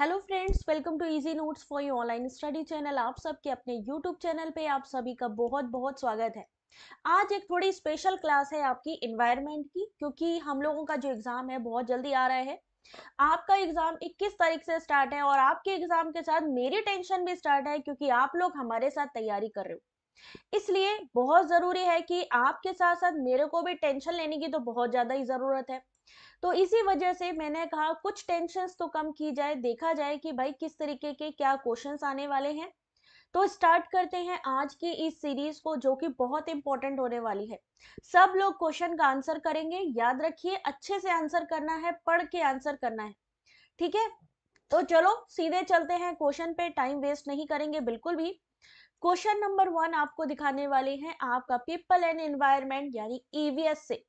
Hello friends welcome to easy notes for you online study channel आप सबके अपने YouTube channel पे आप सभी का बहुत बहुत स्वागत है आज एक थोड़ी स्पेशल क्लास है आपकी इन्वायरमेंट की क्योंकि हम लोगों का जो एग्ज़ाम है बहुत जल्दी आ रहा है आपका एग्ज़ाम 21 तारीख से स्टार्ट है और आपके एग्ज़ाम के साथ मेरी टेंशन भी स्टार्ट है क्योंकि आप लोग हमारे साथ तैयारी कर रहे हो इसलिए बहुत ज़रूरी है कि आपके साथ साथ मेरे को भी टेंशन लेने की तो बहुत ज़्यादा ही ज़रूरत है तो इसी वजह से मैंने कहा कुछ टेंशन तो कम की जाए देखा जाए कि भाई किस तरीके के क्या क्वेश्चन आने वाले हैं तो स्टार्ट करते हैं आज की इस सीरीज को जो कि बहुत इंपॉर्टेंट होने वाली है सब लोग क्वेश्चन का आंसर करेंगे याद रखिए अच्छे से आंसर करना है पढ़ के आंसर करना है ठीक है तो चलो सीधे चलते हैं क्वेश्चन पे टाइम वेस्ट नहीं करेंगे बिल्कुल भी क्वेश्चन नंबर वन आपको दिखाने वाले हैं आपका पीपल एंड एनवायरमेंट यानी ईवीएस e से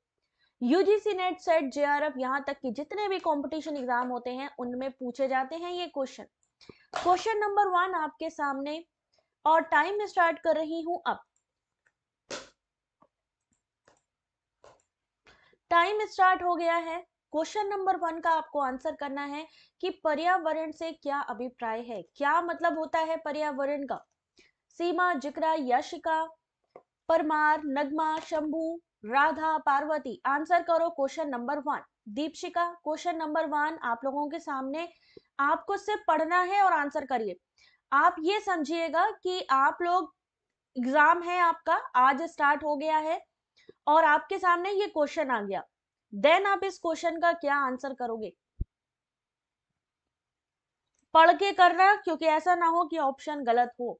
यूजीसी नेट सेट जेआरएफ यहाँ तक कि जितने भी कंपटीशन एग्जाम होते हैं उनमें पूछे जाते हैं ये क्वेश्चन क्वेश्चन नंबर वन आपके सामने और टाइम में स्टार्ट कर रही हूं अब टाइम स्टार्ट हो गया है क्वेश्चन नंबर वन का आपको आंसर करना है कि पर्यावरण से क्या अभिप्राय है क्या मतलब होता है पर्यावरण का सीमा जिक्रा यशिका परमार नगमा शंभू राधा पार्वती आंसर करो question number one Deepshika question number one आप लोगों के सामने आपको सिर्फ पढ़ना है और आंसर करिए आप ये समझिएगा कि आप लोग एग्जाम है आपका आज स्टार्ट हो गया है और आपके सामने ये क्वेश्चन आ गया देन आप इस क्वेश्चन का क्या आंसर करोगे पढ़ के करना क्योंकि ऐसा ना हो कि ऑप्शन गलत हो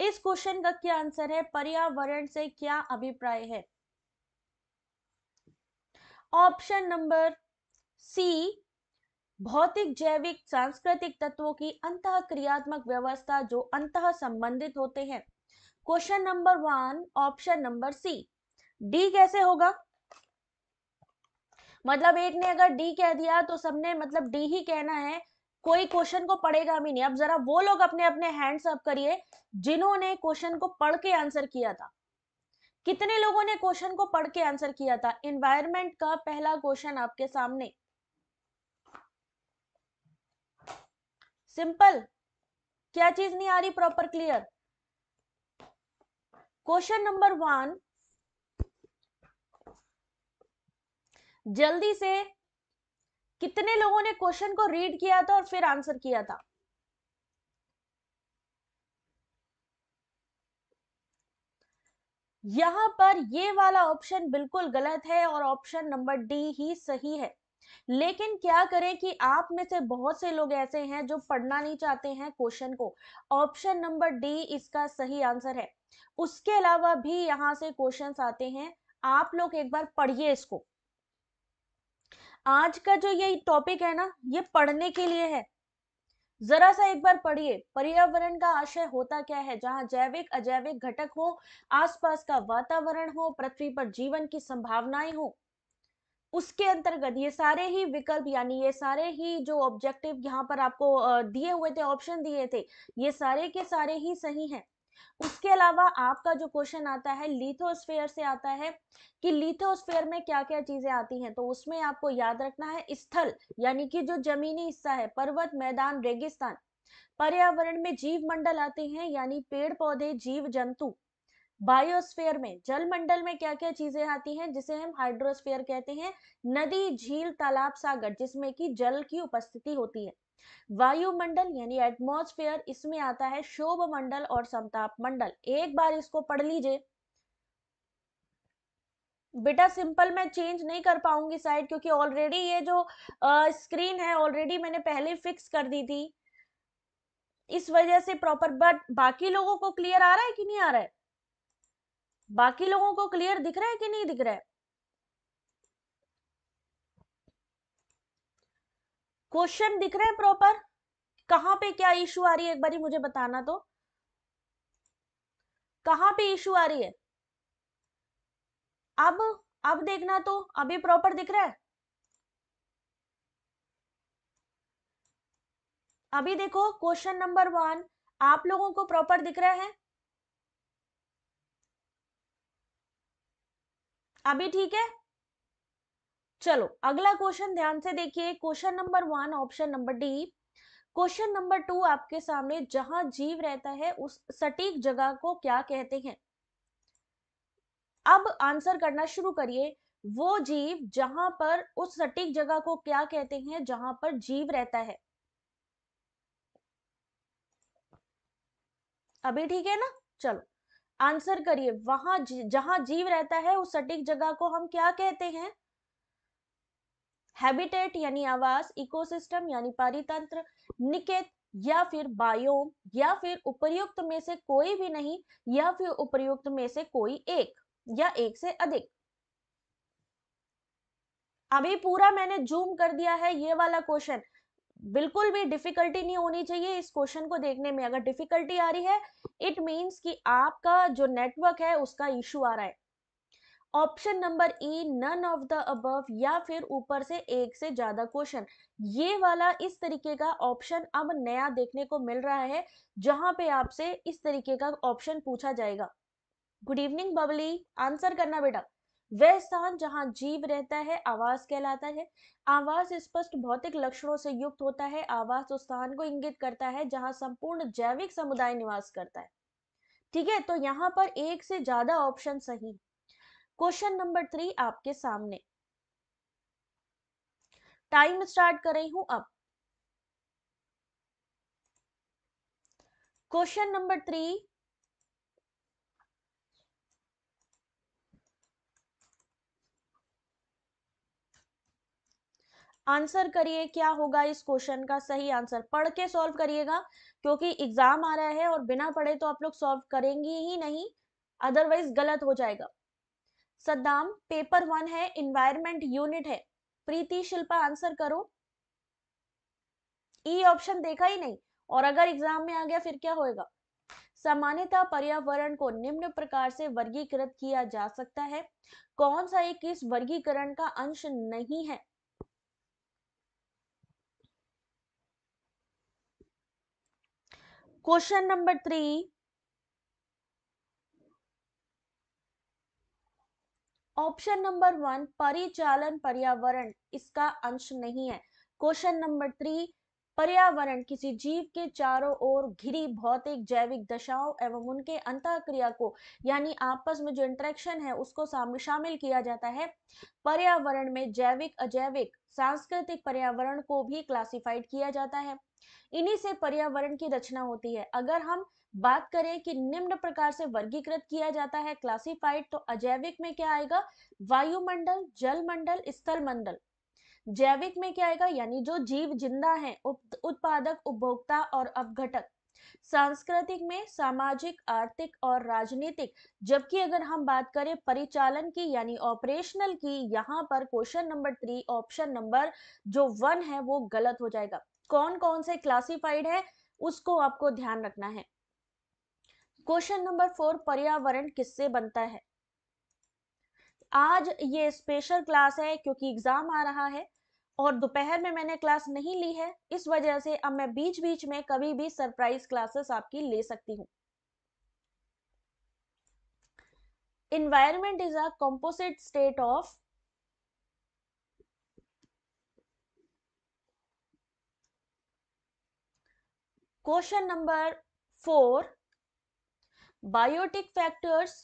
इस क्वेश्चन का क्या आंसर है पर्यावरण से क्या अभिप्राय है ऑप्शन नंबर सी भौतिक जैविक सांस्कृतिक तत्वों की अंत क्रियात्मक व्यवस्था जो अंत संबंधित होते हैं question number one option number C D कैसे होगा मतलब एक ने अगर डी कह दिया तो सबने मतलब डी ही कहना है कोई क्वेश्चन को पढ़ेगा भी नहीं अब जरा वो लोग अपने अपने हैंड्स अप करिए जिन्होंने क्वेश्चन को पढ़ के आंसर किया था कितने लोगों ने क्वेश्चन को पढ़ के आंसर किया था इन्वायरमेंट का पहला क्वेश्चन आपके सामने सिंपल क्या चीज नहीं आ रही proper clear question number one जल्दी से कितने लोगों ने क्वेश्चन को रीड किया था और फिर आंसर किया था यहां पर ये वाला ऑप्शन बिल्कुल गलत है और ऑप्शन नंबर डी ही सही है लेकिन क्या करें कि आप में से बहुत से लोग ऐसे हैं जो पढ़ना नहीं चाहते हैं क्वेश्चन को ऑप्शन नंबर डी इसका सही आंसर है उसके अलावा भी यहां से क्वेश्चन आते हैं आप लोग एक बार पढ़िए इसको आज का जो ये टॉपिक है ना ये पढ़ने के लिए है जरा सा एक बार पढ़िए पर्यावरण का आशय होता क्या है जहाँ जैविक अजैविक घटक हो आसपास का वातावरण हो पृथ्वी पर जीवन की संभावनाएं हो उसके अंतर्गत ये सारे ही विकल्प यानी ये सारे ही जो ऑब्जेक्टिव यहाँ पर आपको दिए हुए थे ऑप्शन दिए थे ये सारे के सारे ही सही हैं उसके अलावा आपका जो क्वेश्चन आता है लिथोस्फेयर से आता है कि लिथोस्फेयर में क्या क्या चीजें आती हैं तो उसमें आपको याद रखना है स्थल यानी कि जो जमीनी हिस्सा है पर्वत मैदान रेगिस्तान पर्यावरण में जीव मंडल आते हैं यानी पेड़ पौधे जीव जंतु बायोस्फेयर में जल मंडल में क्या क्या चीजें आती हैं जिसे हम हाइड्रोस्फेयर कहते हैं नदी झील तालाब सागर जिसमें कि जल की उपस्थिति होती है वायुमंडल यानी एटमोस्फेयर इसमें आता है शोभ मंडल और समताप मंडल एक बार इसको पढ़ लीजिए बेटा सिंपल मैं चेंज नहीं कर पाऊंगी साइड क्योंकि ऑलरेडी ये जो स्क्रीन है ऑलरेडी मैंने पहले फिक्स कर दी थी इस वजह से प्रॉपर बट बाकी लोगों को क्लियर आ रहा है कि नहीं आ रहा है बाकी लोगों को क्लियर दिख रहा है कि नहीं दिख रहा है क्वेश्चन दिख रहे हैं प्रॉपर कहां पे क्या इशू आ रही है एक बार मुझे बताना तो कहां पे इशू आ रही है अब अब देखना तो अभी प्रॉपर दिख रहा है अभी देखो क्वेश्चन नंबर वन आप लोगों को प्रॉपर दिख रहा है अभी ठीक है चलो अगला क्वेश्चन ध्यान से देखिए question number one option number D question number two आपके सामने जहां जीव रहता है उस सटीक जगह को क्या कहते हैं अब आंसर करना शुरू करिए वो जीव जहां पर उस सटीक जगह को क्या कहते हैं जहां पर जीव रहता है अभी ठीक है ना चलो आंसर करिए वहां जहां जीव रहता है उस सटीक जगह को हम क्या कहते हैं हैबिटेट यानी आवास इकोसिस्टम यानी पारितंत्र निकेत या फिर बायोम या फिर उपयुक्त में से कोई भी नहीं या फिर उपयुक्त में से कोई एक या एक से अधिक अभी पूरा मैंने जूम कर दिया है ये वाला क्वेश्चन बिल्कुल भी डिफिकल्टी नहीं होनी चाहिए इस क्वेश्चन को देखने में अगर डिफिकल्टी आ रही है इट मीन्स कि आपका जो नेटवर्क है उसका इश्यू आ रहा है option number E none of the above या फिर ऊपर से एक से ज्यादा क्वेश्चन ये वाला इस तरीके का ऑप्शन अब नया देखने को मिल रहा है जहां पे आपसे इस तरीके का ऑप्शन पूछा जाएगा गुड इवनिंग बबली आंसर करना बेटा वह स्थान जहाँ जीव रहता है आवास कहलाता है आवास स्पष्ट भौतिक लक्षणों से युक्त होता है आवास उस स्थान को इंगित करता है जहां संपूर्ण जैविक समुदाय निवास करता है ठीक है तो यहाँ पर एक से ज्यादा ऑप्शन सही क्वेश्चन नंबर थ्री आपके सामने टाइम स्टार्ट कर रही हूं अब क्वेश्चन नंबर थ्री आंसर करिए क्या होगा इस क्वेश्चन का सही आंसर पढ़ के सॉल्व करिएगा क्योंकि एग्जाम आ रहा है और बिना पढ़े तो आप लोग सॉल्व करेंगे ही नहीं अदरवाइज गलत हो जाएगा सद्दाम पेपर वन है इन्वायरमेंट यूनिट है प्रीति शिल्पा आंसर करो ई e ऑप्शन देखा ही नहीं और अगर एग्जाम में आ गया फिर क्या होएगा सामान्यता पर्यावरण को निम्न प्रकार से वर्गीकृत किया जा सकता है कौन सा एक इस वर्गीकरण का अंश नहीं है question number three option number one परिचालन पर्यावरण इसका अंश नहीं है क्वेश्चन नंबर थ्री पर्यावरण किसी जीव के चारों ओर घिरी भौतिक जैविक दशाओं एवं उनके अंत क्रिया को यानी आपस में जो इंटरेक्शन है उसको शामिल किया जाता है पर्यावरण में जैविक अजैविक सांस्कृतिक पर्यावरण को भी क्लासिफाइड किया जाता है इन्हीं से पर्यावरण की रचना होती है अगर हम बात करें कि निम्न प्रकार से वर्गीकृत किया जाता है क्लासिफाइड तो अजैविक में क्या आएगा वायुमंडल जलमंडल स्थल मंडल जैविक में क्या आएगा यानी जो जीव जिंदा है उत्पादक उपभोक्ता और अवघटक सांस्कृतिक में सामाजिक आर्थिक और राजनीतिक जबकि अगर हम बात करें परिचालन की यानी ऑपरेशनल की यहाँ पर question number three option number जो वन है वो गलत हो जाएगा कौन कौन से क्लासिफाइड है उसको आपको ध्यान रखना है क्वेश्चन नंबर फोर पर्यावरण किससे बनता है आज ये स्पेशल क्लास है क्योंकि एग्जाम आ रहा है और दोपहर में मैंने क्लास नहीं ली है इस वजह से अब मैं बीच बीच में कभी भी सरप्राइज क्लासेस आपकी ले सकती हूँ environment is a composite state of question number four biotic factors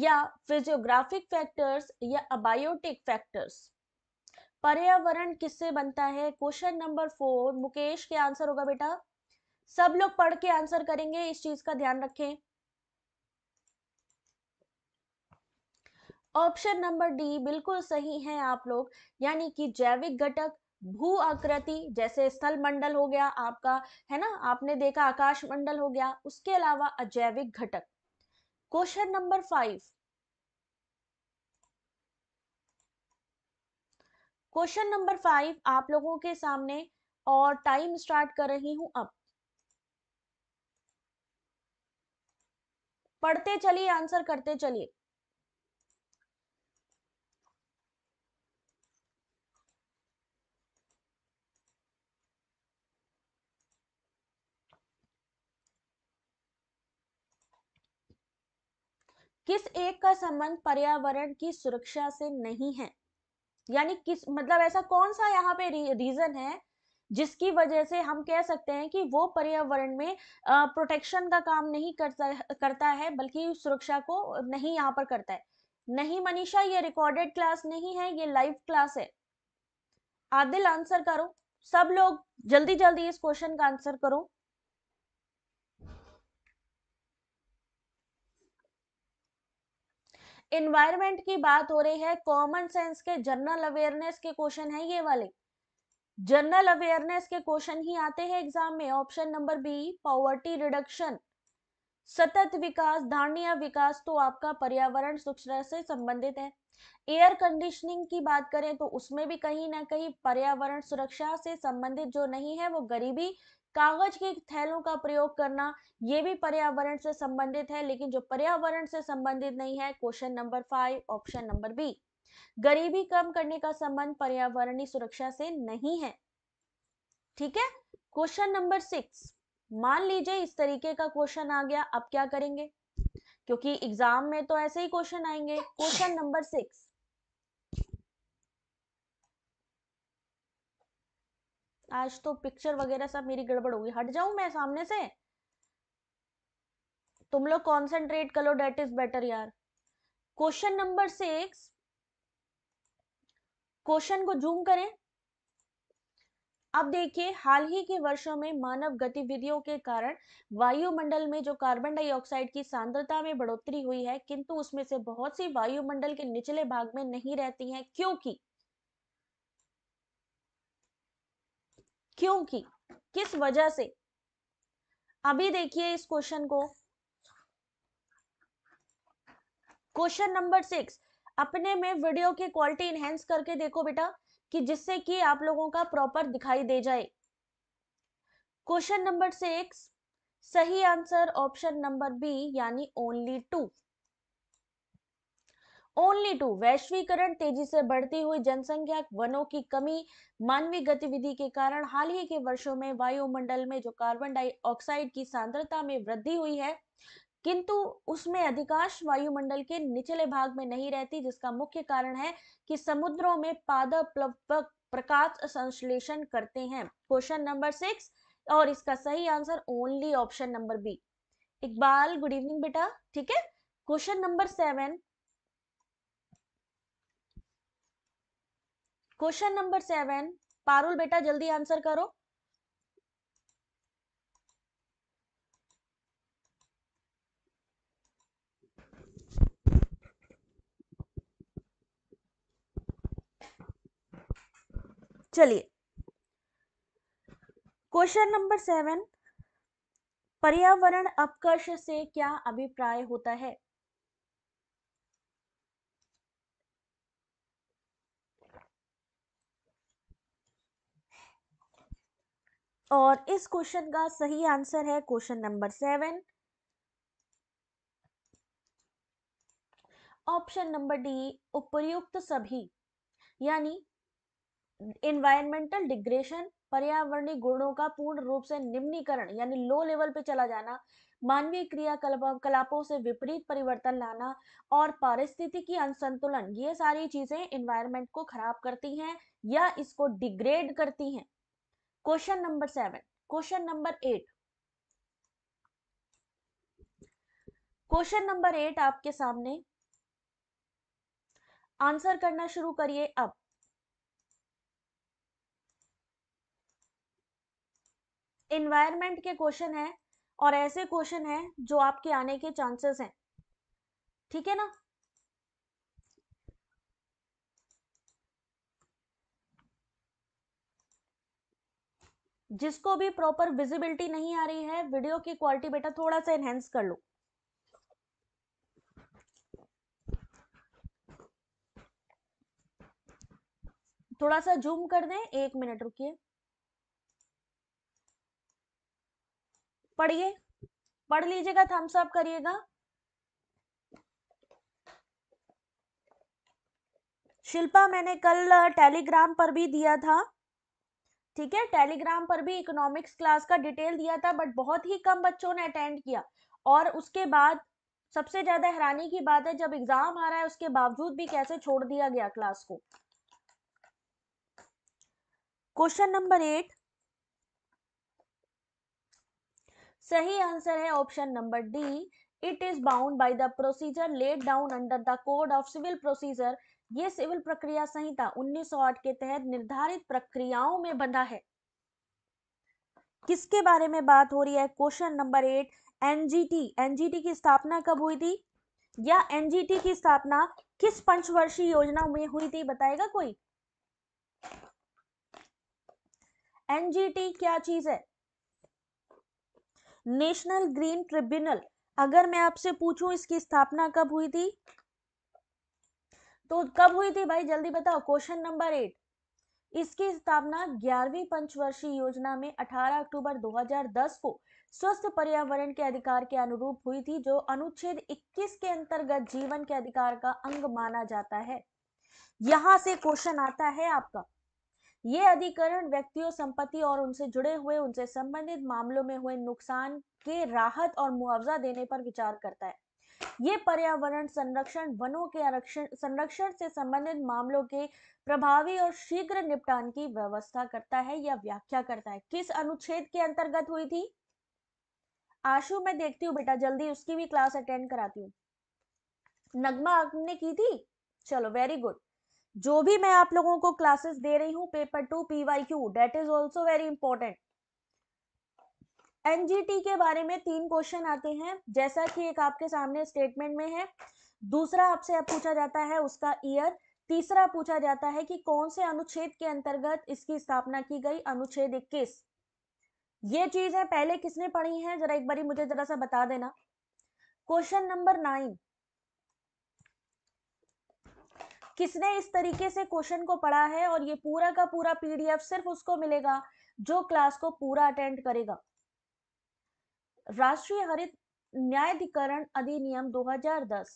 या फिजियोग्राफिक फैक्टर्स या अबायोटिक फैक्टर्स पर्यावरण किससे बनता है क्वेश्चन नंबर फोर मुकेश के आंसर होगा बेटा सब लोग पढ़ के आंसर करेंगे इस चीज का ध्यान रखें ऑप्शन नंबर डी बिल्कुल सही है आप लोग यानी कि जैविक घटक भू आकृति जैसे स्थल मंडल हो गया आपका है ना आपने देखा आकाश मंडल हो गया उसके अलावा अजैविक घटक question number five question number five आप लोगों के सामने और टाइम स्टार्ट कर रही हूं अब पढ़ते चलिए आंसर करते चलिए किस एक का संबंध पर्यावरण की सुरक्षा से नहीं है यानी किस मतलब ऐसा कौन सा यहाँ पे री, रीजन है जिसकी वजह से हम कह सकते हैं कि वो पर्यावरण में प्रोटेक्शन का काम नहीं करता करता है बल्कि सुरक्षा को नहीं यहाँ पर करता है नहीं मनीषा ये रिकॉर्डेड क्लास नहीं है ये लाइव क्लास है आदिल आंसर करो सब लोग जल्दी जल्दी इस क्वेश्चन का आंसर करो इन्वायरमेंट की बात हो रही है कॉमन सेंस के जनरल अवेयरनेस के क्वेश्चन है ये वाले जनरल अवेयरनेस के क्वेश्चन ही आते हैं एग्जाम में option number B poverty reduction सतत विकास धारणीय विकास तो आपका पर्यावरण स्वच्छता से संबंधित है एयर कंडीशनिंग की बात करें तो उसमें भी कहीं ना कहीं पर्यावरण सुरक्षा से संबंधित जो नहीं है वो गरीबी कागज के थैलों का प्रयोग करना ये भी पर्यावरण से संबंधित है लेकिन जो पर्यावरण से संबंधित नहीं है question number five option number B गरीबी कम करने का संबंध पर्यावरणीय सुरक्षा से नहीं है ठीक है क्वेश्चन नंबर सिक्स मान लीजिए इस तरीके का क्वेश्चन आ गया अब क्या करेंगे क्योंकि एग्जाम में तो ऐसे ही क्वेश्चन आएंगे क्वेश्चन नंबर सिक्स आज तो पिक्चर वगैरह सब मेरी गड़बड़ होगी हट जाऊं मैं सामने से तुम लोग कॉन्सेंट्रेट करो डेट इज बेटर यार क्वेश्चन नंबर सिक्स क्वेश्चन को जूम करें अब देखिए हाल ही के वर्षों में मानव गतिविधियों के कारण वायुमंडल में जो कार्बन डाइऑक्साइड की सांद्रता में बढ़ोतरी हुई है किंतु उसमें से बहुत सी वायुमंडल के निचले भाग में नहीं रहती हैं क्योंकि क्योंकि किस वजह से अभी देखिए इस क्वेश्चन को क्वेश्चन नंबर सिक्स अपने में वीडियो की क्वालिटी इनहेंस करके देखो बेटा कि जिससे कि आप लोगों का प्रॉपर दिखाई दे जाए क्वेश्चन नंबर सिक्स सही आंसर ऑप्शन नंबर बी यानी ओनली टू ओनली टू वैश्वीकरण तेजी से बढ़ती हुई जनसंख्या वनों की कमी मानवीय गतिविधि के कारण हाल ही के वर्षों में वायुमंडल में जो कार्बन डाइऑक्साइड की सांद्रता में वृद्धि हुई है किंतु उसमें अधिकांश वायुमंडल के निचले भाग में नहीं रहती जिसका मुख्य कारण है कि समुद्रों में पादा प्लवक प्रकाश संश्लेषण करते हैं क्वेश्चन नंबर सिक्स और इसका सही answer only option number B Iqbal good evening बेटा ठीक है question number seven question number seven Parul बेटा जल्दी आंसर करो चलिए क्वेश्चन नंबर सेवन पर्यावरण अपकर्ष से क्या अभिप्राय होता है और इस क्वेश्चन का सही आंसर है question number seven option number D उपयुक्त सभी यानी इन्वायरमेंटल डिग्रेशन पर्यावरणीय गुणों का पूर्ण रूप से निम्नीकरण यानी लो लेवल पे चला जाना मानवीय क्रियाकलापों से विपरीत परिवर्तन लाना और पारिस्थितिकी असंतुलन ये सारी चीजें इन्वायरमेंट को खराब करती हैं या इसको डिग्रेड करती हैं question number seven question number eight question number eight आपके सामने आंसर करना शुरू करिए अब इन्वायरमेंट के क्वेश्चन है और ऐसे क्वेश्चन है जो आपके आने के चांसेस हैं ठीक है ना जिसको भी प्रॉपर विजिबिलिटी नहीं आ रही है वीडियो की क्वालिटी बेटा थोड़ा सा एनहेंस कर लो थोड़ा सा जूम कर दें एक मिनट रुकिए पढ़िए पढ़ लीजिएगा थम्स अप करिएगा शिल्पा मैंने कल टेलीग्राम uh, पर भी दिया था ठीक है टेलीग्राम पर भी इकोनॉमिक्स क्लास का डिटेल दिया था बट बहुत ही कम बच्चों ने अटेंड किया और उसके बाद सबसे ज्यादा हैरानी की बात है जब एग्जाम आ रहा है उसके बावजूद भी कैसे छोड़ दिया गया क्लास को क्वेश्चन नंबर एट सही आंसर है option number D it is bound by the procedure laid down under the code of civil procedure ये सिविल प्रक्रिया संहिता 1908 के तहत निर्धारित प्रक्रियाओं में बंधा है किसके बारे में बात हो रही है question number eight NGT NGT की स्थापना कब हुई थी या एनजीटी की स्थापना किस पंचवर्षीय योजना में हुई थी बताएगा कोई एनजीटी क्या चीज है नेशनल ग्रीन ट्रिब्यूनल अगर मैं आपसे पूछूं इसकी स्थापना कब हुई थी तो कब हुई थी भाई जल्दी बताओ क्वेश्चन नंबर एट इसकी स्थापना ग्यारहवीं पंचवर्षीय योजना में 18 अक्टूबर 2010 को स्वस्थ पर्यावरण के अधिकार के अनुरूप हुई थी जो अनुच्छेद 21 के अंतर्गत जीवन के अधिकार का अंग माना जाता है यहां से क्वेश्चन आता है आपका ये अधिकरण व्यक्तियों संपत्ति और उनसे जुड़े हुए उनसे संबंधित मामलों में हुए नुकसान के राहत और मुआवजा देने पर विचार करता है ये पर्यावरण संरक्षण वनों के आरक्षण संरक्षण से संबंधित मामलों के प्रभावी और शीघ्र निपटान की व्यवस्था करता है या व्याख्या करता है किस अनुच्छेद के अंतर्गत हुई थी आशु मैं देखती हूँ बेटा जल्दी उसकी भी क्लास अटेंड कराती हूँ नगमा आपने की थी चलो वेरी गुड जो भी मैं आप लोगों को क्लासेस दे रही हूँ paper two P Y Q that is also very important NGT के बारे में तीन क्वेश्चन आते हैं जैसा कि एक आपके सामने स्टेटमेंट में है दूसरा आपसे पूछा जाता है उसका ईयर तीसरा पूछा जाता है कि कौन से अनुच्छेद के अंतर्गत इसकी स्थापना की गई अनुच्छेद इक्कीस ये है पहले किसने पढ़ी है जरा एक बारी मुझे जरा सा बता देना क्वेश्चन नंबर नाइन किसने इस तरीके से क्वेश्चन को पढ़ा है और ये पूरा का पूरा पीडीएफ सिर्फ उसको मिलेगा जो क्लास को पूरा अटेंड करेगा राष्ट्रीय हरित न्यायाधिकरण अधिनियम 2010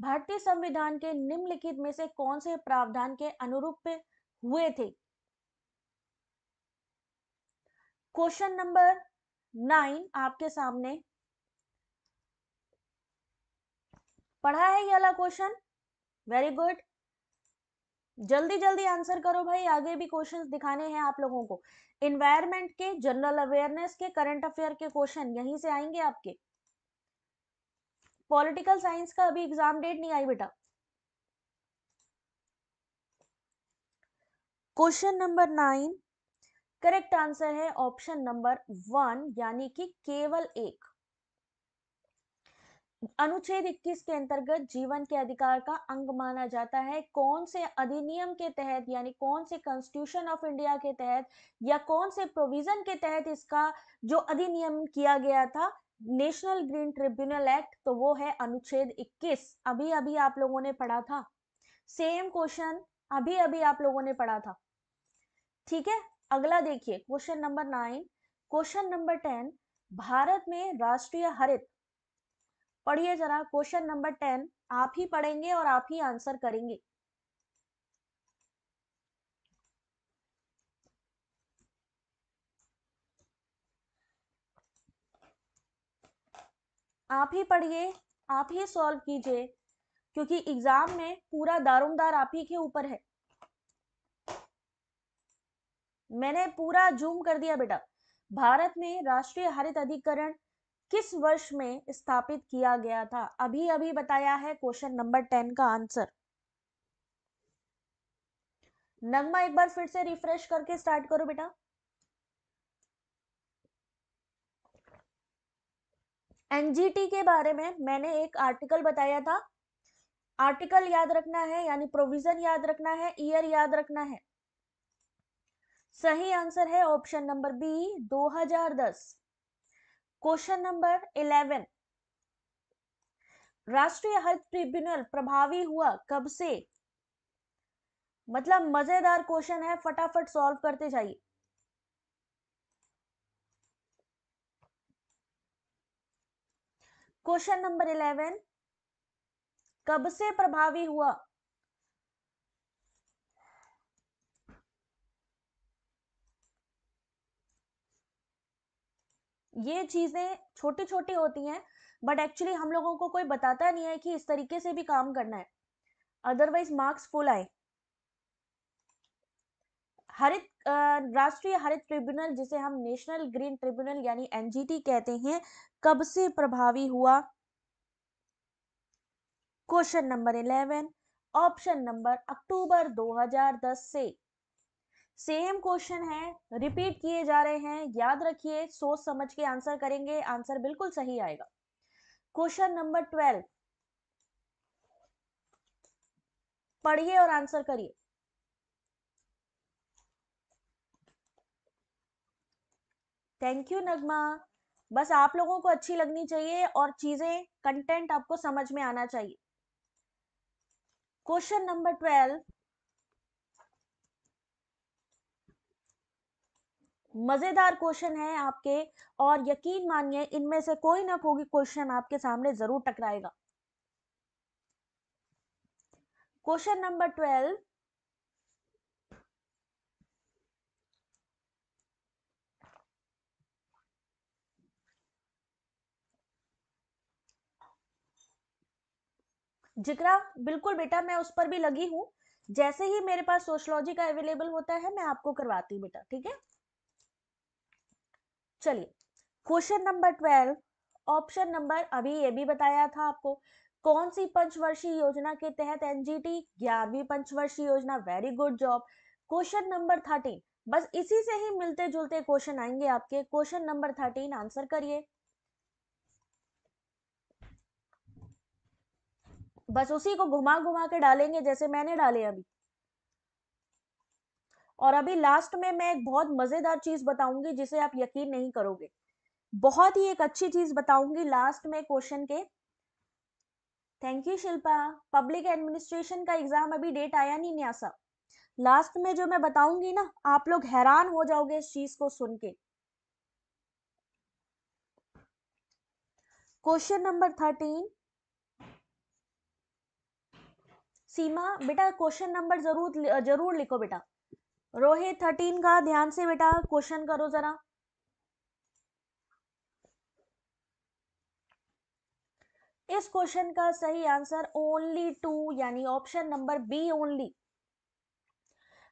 भारतीय संविधान के निम्नलिखित में से कौन से प्रावधान के अनुरूप हुए थे क्वेश्चन नंबर नाइन आपके सामने पढ़ा है ये अला क्वेश्चन वेरी गुड जल्दी जल्दी आंसर करो भाई आगे भी क्वेश्चंस दिखाने हैं आप लोगों को इन्वायरमेंट के जनरल अवेयरनेस के करंट अफेयर के क्वेश्चन यहीं से आएंगे आपके पॉलिटिकल साइंस का अभी एग्जाम डेट नहीं आई बेटा question number nine correct answer है ऑप्शन नंबर वन यानी कि केवल एक अनुच्छेद 21 के अंतर्गत जीवन के अधिकार का अंग माना जाता है कौन से अधिनियम के तहत यानी कौन से कॉन्स्टिट्यूशन ऑफ इंडिया के तहत या कौन से प्रोविजन के तहत इसका जो अधिनियम किया गया था नेशनल ग्रीन ट्रिब्यूनल एक्ट तो वो है अनुच्छेद 21 अभी अभी आप लोगों ने पढ़ा था सेम क्वेश्चन अभी अभी आप लोगों ने पढ़ा था ठीक है अगला देखिए question number nine question number ten भारत में राष्ट्रीय हरित पढ़िए जरा क्वेश्चन नंबर टेन आप ही पढ़ेंगे और आप ही आंसर करेंगे आप ही पढ़िए आप ही सॉल्व कीजिए क्योंकि एग्जाम में पूरा दारोमदार आप ही के ऊपर है मैंने पूरा जूम कर दिया बेटा भारत में राष्ट्रीय हरित अधिकरण किस वर्ष में स्थापित किया गया था अभी अभी बताया है क्वेश्चन नंबर टेन का आंसर नगमा एक बार फिर से रिफ्रेश करके स्टार्ट करो बेटा एनजीटी के बारे में मैंने एक आर्टिकल बताया था आर्टिकल याद रखना है यानी प्रोविजन याद रखना है ईयर याद रखना है सही आंसर है option number B 2010 question number eleven राष्ट्रीय हरित ट्रिब्यूनल प्रभावी हुआ कब से मतलब मजेदार क्वेश्चन है फटाफट सॉल्व करते जाइए क्वेश्चन नंबर इलेवन कब से प्रभावी हुआ ये चीज़ें छोटी छोटी होती हैं बट एक्चुअली हम लोगों को कोई बताता नहीं है कि इस तरीके से भी काम करना है अदरवाइज मार्क्स फुल आए हरित राष्ट्रीय हरित ट्रिब्यूनल जिसे हम नेशनल ग्रीन ट्रिब्यूनल यानी एनजीटी कहते हैं कब से प्रभावी हुआ question number eleven option number October 2010 से सेम क्वेश्चन है रिपीट किए जा रहे हैं याद रखिए सोच समझ के आंसर करेंगे आंसर बिल्कुल सही आएगा क्वेश्चन नंबर ट्वेल्व पढ़िए और आंसर करिए थैंक यू नगमा बस आप लोगों को अच्छी लगनी चाहिए और चीजें कंटेंट आपको समझ में आना चाहिए क्वेश्चन नंबर ट्वेल्व मज़ेदार क्वेश्चन है आपके और यकीन मानिए इनमें से कोई ना कोई क्वेश्चन आपके सामने ज़रूर टकराएगा क्वेश्चन नंबर ट्वेल्व जिकरा बिल्कुल बेटा मैं उस पर भी लगी हूं जैसे ही मेरे पास सोशलॉजी का अवेलेबल होता है मैं आपको करवाती हूँ बेटा ठीक है चलिए question number twelve option number अभी ये भी बताया था आपको कौन सी पंचवर्षीय योजना के तहत एनजीटी ग्यारहवीं पंचवर्षीय योजना very good job question number thirteen बस इसी से ही मिलते जुलते क्वेश्चन आएंगे आपके क्वेश्चन नंबर थर्टीन आंसर करिए बस उसी को घुमा घुमा के डालेंगे जैसे मैंने डाले अभी और अभी लास्ट में मैं एक बहुत मजेदार चीज बताऊंगी जिसे आप यकीन नहीं करोगे बहुत ही एक अच्छी चीज बताऊंगी लास्ट में क्वेश्चन के thank you Shilpa public administration का एग्जाम अभी डेट आया नहीं न्यासा लास्ट में जो मैं बताऊंगी ना आप लोग हैरान हो जाओगे इस चीज को सुन के क्वेश्चन नंबर थर्टीन सीमा बेटा क्वेश्चन नंबर जरूर जरूर लिखो बेटा रोहित थर्टीन का ध्यान से बेटा क्वेश्चन करो जरा इस क्वेश्चन का सही आंसर ओनली टू यानी ऑप्शन नंबर बी ओनली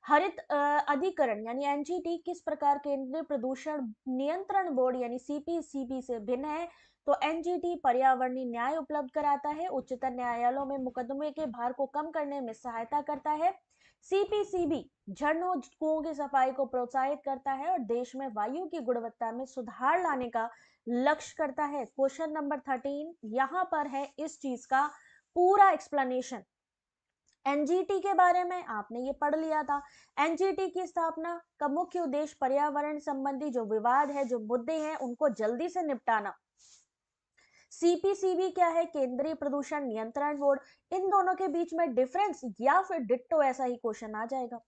हरित अधिकरण यानी एनजीटी किस प्रकार केंद्रीय प्रदूषण नियंत्रण बोर्ड यानी सीपीसीबी से भिन्न है तो एनजीटी पर्यावरणीय न्याय उपलब्ध कराता है उच्चतम न्यायालयों में मुकदमे के भार को कम करने में सहायता करता है सीपीसीबी झरनों कुओं की सफाई को प्रोत्साहित करता है और देश में वायु की गुणवत्ता में सुधार लाने का लक्ष्य करता है क्वेश्चन नंबर थर्टीन यहां पर है इस चीज का पूरा एक्सप्लेनेशन एनजीटी के बारे में आपने ये पढ़ लिया था एनजीटी की स्थापना का मुख्य उद्देश्य पर्यावरण संबंधी जो विवाद है जो मुद्दे हैं उनको जल्दी से निपटाना सीपीसीबी क्या है केंद्रीय प्रदूषण नियंत्रण बोर्ड इन दोनों के बीच में डिफरेंस या फिर डिट्टो ऐसा ही क्वेश्चन आ जाएगा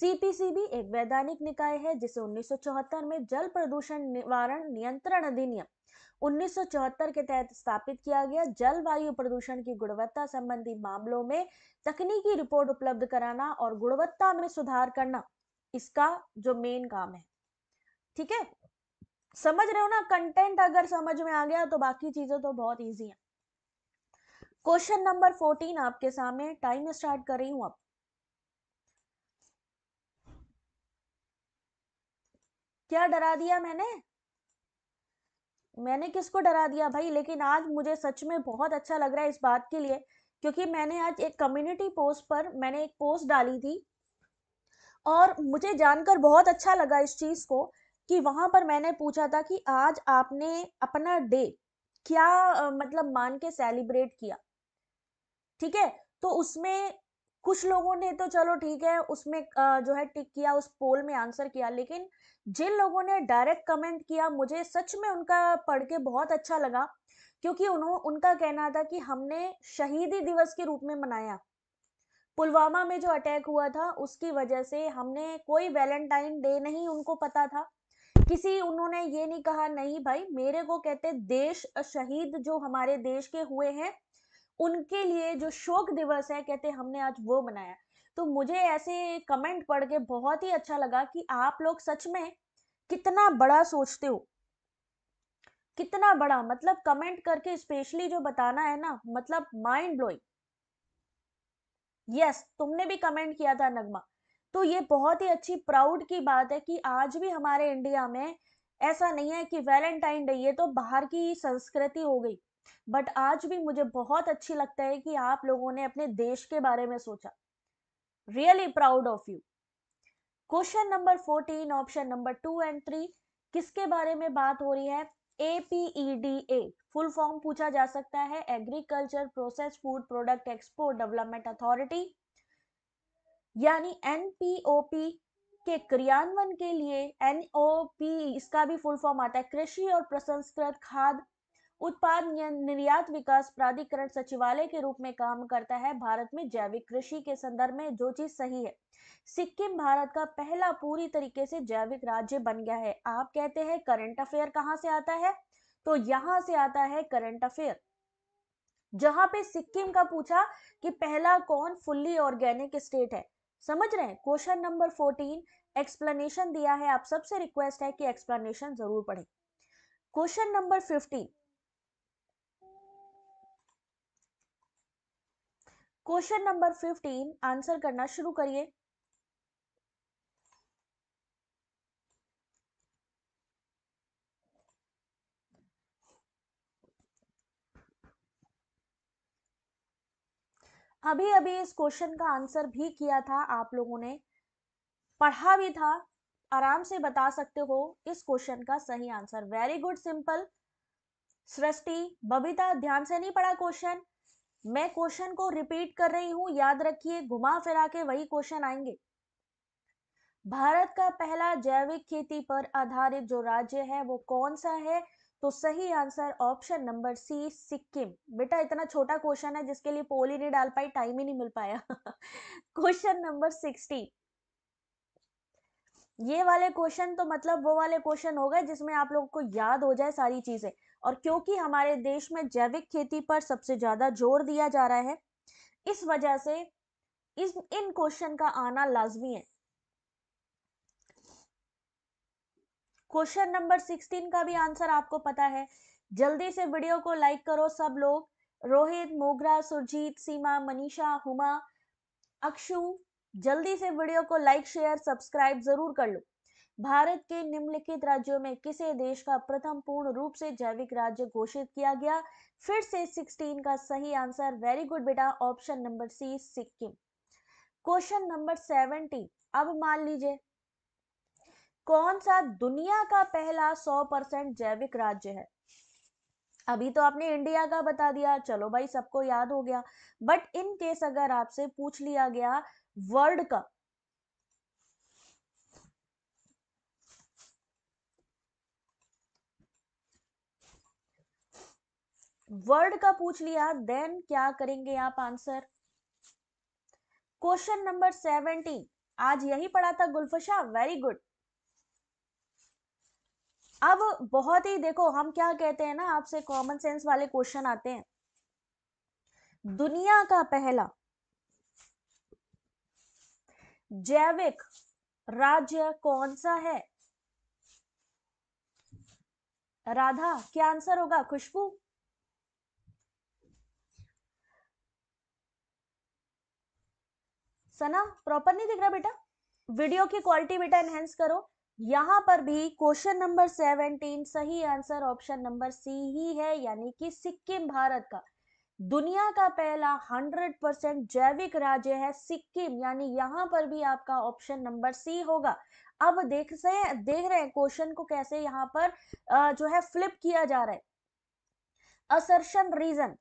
सीपीसीबी एक वैधानिक निकाय है जिसे 1974 में जल प्रदूषण निवारण नियंत्रण अधिनियम 1974 के तहत स्थापित किया गया जलवायु प्रदूषण की गुणवत्ता संबंधी मामलों में तकनीकी रिपोर्ट उपलब्ध कराना और गुणवत्ता में सुधार करना इसका जो मेन काम है ठीक है समझ रहे हो ना कंटेंट अगर समझ में आ गया तो बाकी चीजें तो बहुत ईजी है क्वेश्चन नंबर फोर्टीन आपके सामने टाइम स्टार्ट कर रही हूं अब क्या डरा दिया मैंने मैंने किसको डरा दिया भाई लेकिन आज मुझे सच में बहुत अच्छा लग रहा है इस बात के लिए क्योंकि मैंने आज एक कम्युनिटी पोस्ट पर मैंने एक पोस्ट डाली थी और मुझे जानकर बहुत अच्छा लगा इस चीज को कि वहां पर मैंने पूछा था कि आज आपने अपना डे क्या मतलब मान के सेलिब्रेट किया ठीक है तो उसमें कुछ लोगों ने तो चलो ठीक है उसमें जो है टिक किया उस पोल में आंसर किया लेकिन जिन लोगों ने डायरेक्ट कमेंट किया मुझे सच में उनका पढ़ के बहुत अच्छा लगा क्योंकि उन्हों उनका कहना था कि हमने शहीदी दिवस के रूप में मनाया पुलवामा में जो अटैक हुआ था उसकी वजह से हमने कोई वैलेंटाइन डे नहीं उनको पता था किसी उन्होंने ये नहीं कहा नहीं भाई मेरे को कहते देश शहीद जो हमारे देश के हुए हैं उनके लिए जो शोक दिवस है कहते हमने आज वो मनाया तो मुझे ऐसे कमेंट पढ़ के बहुत ही अच्छा लगा कि आप लोग सच में कितना बड़ा सोचते हो कितना बड़ा मतलब कमेंट करके स्पेशली जो बताना है ना मतलब माइंड ब्लोइंग यस तुमने भी कमेंट किया था नगमा तो ये बहुत ही अच्छी प्राउड की बात है कि आज भी हमारे इंडिया में ऐसा नहीं है कि वैलेंटाइन डे ये तो बाहर की संस्कृति हो गई बट आज भी मुझे बहुत अच्छी लगता है कि आप लोगों ने अपने देश के बारे में सोचा really proud of you question number fourteen option number two and three किसके बारे में बात हो रही है ए फुल फॉर्म पूछा जा सकता है agriculture process food product export development authority यानी एनपीओपी के क्रियान्वयन के लिए एनओपी इसका भी फुल फॉर्म आता है कृषि और प्रसंस्कृत खाद उत्पाद निर्यात विकास प्राधिकरण सचिवालय के रूप में काम करता है भारत में जैविक कृषि के संदर्भ में जो चीज सही है सिक्किम भारत का पहला पूरी तरीके से जैविक राज्य बन गया है आप कहते हैं करंट अफेयर कहाँ से आता है तो यहां से आता है करंट अफेयर जहां पे सिक्किम का पूछा कि पहला कौन फुल्ली ऑर्गेनिक स्टेट है समझ रहे हैं क्वेश्चन नंबर फोर्टीन एक्सप्लेनेशन दिया है आप सबसे रिक्वेस्ट है कि एक्सप्लेनेशन जरूर पढ़ें question number fifteen question number fifteen answer करना शुरू करिए अभी अभी इस क्वेश्चन का आंसर भी किया था आप लोगों ने पढ़ा भी था आराम से बता सकते हो इस क्वेश्चन का सही answer very good simple Srishti Babita ध्यान से नहीं पढ़ा क्वेश्चन मैं क्वेश्चन को रिपीट कर रही हूं याद रखिए घुमा फिरा के वही क्वेश्चन आएंगे भारत का पहला जैविक खेती पर आधारित जो राज्य है वो कौन सा है तो सही answer option number C Sikkim बेटा इतना छोटा क्वेश्चन है जिसके लिए पोल ही नहीं डाल पाई टाइम ही नहीं मिल पाया क्वेश्चन नंबर सिक्सटी ये वाले क्वेश्चन तो मतलब वो वाले क्वेश्चन हो गए जिसमें आप लोगों को याद हो जाए सारी चीजें और क्योंकि हमारे देश में जैविक खेती पर सबसे ज्यादा जोर दिया जा रहा है इस वजह से इस इन क्वेश्चन का आना लाजमी है क्वेश्चन नंबर सिक्सटीन का भी आंसर आपको पता है जल्दी से वीडियो को लाइक करो सब लोग रोहित मोगरा सुरजीत सीमा मनीषा हुमा अक्षु जल्दी से वीडियो को लाइक शेयर सब्सक्राइब जरूर कर लो भारत के निम्नलिखित राज्यों में किसे देश का प्रथम पूर्ण रूप से जैविक राज्य घोषित किया गया फिर से 16 का सही आंसर वेरी गुड बेटा option number C Sikkim question number 17 अब मान लीजिए कौन सा दुनिया का पहला 100 परसेंट जैविक राज्य है अभी तो आपने इंडिया का बता दिया चलो भाई सबको याद हो गया बट इन केस अगर आपसे पूछ लिया गया वर्ल्ड का वर्ल्ड का पूछ लिया देन क्या करेंगे आप आंसर क्वेश्चन नंबर सेवेंटीन आज यही पढ़ा था गुलफशा वेरी गुड अब बहुत ही देखो हम क्या कहते हैं ना आपसे कॉमन सेंस वाले क्वेश्चन आते हैं दुनिया का पहला जैविक राज्य कौन सा है राधा क्या आंसर होगा खुशबू सना प्रॉपर नहीं दिख रहा बेटा वीडियो की क्वालिटी बेटा एनहेंस करो यहाँ पर भी क्वेश्चन नंबर सेवनटीन सही आंसर ऑप्शन नंबर सी ही है यानी कि सिक्किम भारत का दुनिया का पहला 100% जैविक राज्य है सिक्किम यानी यहाँ पर भी आपका ऑप्शन नंबर सी होगा अब देख से देख रहे हैं क्वेश्चन को कैसे यहाँ पर जो है फ्लिप किया जा रहा है assertion reason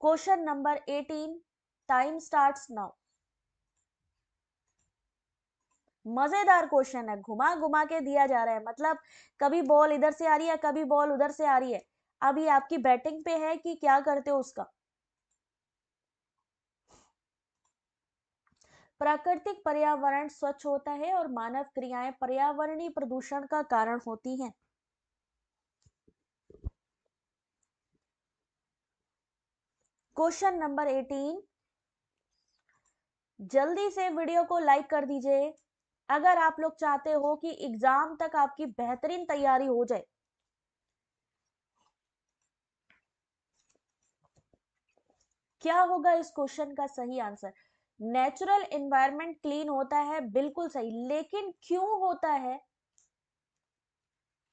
question number 18 time starts now मजेदार क्वेश्चन है घुमा घुमा के दिया जा रहा है मतलब कभी बॉल इधर से आ रही है कभी बॉल उधर से आ रही है अब आपकी बैटिंग पे है कि क्या करते हो उसका प्राकृतिक पर्यावरण स्वच्छ होता है और मानव क्रियाएं पर्यावरणीय प्रदूषण का कारण होती हैं क्वेश्चन नंबर एटीन जल्दी से वीडियो को लाइक कर दीजिए अगर आप लोग चाहते हो कि एग्जाम तक आपकी बेहतरीन तैयारी हो जाए क्या होगा इस क्वेश्चन का सही आंसर नेचुरल एनवायरनमेंट क्लीन होता है बिल्कुल सही लेकिन क्यों होता है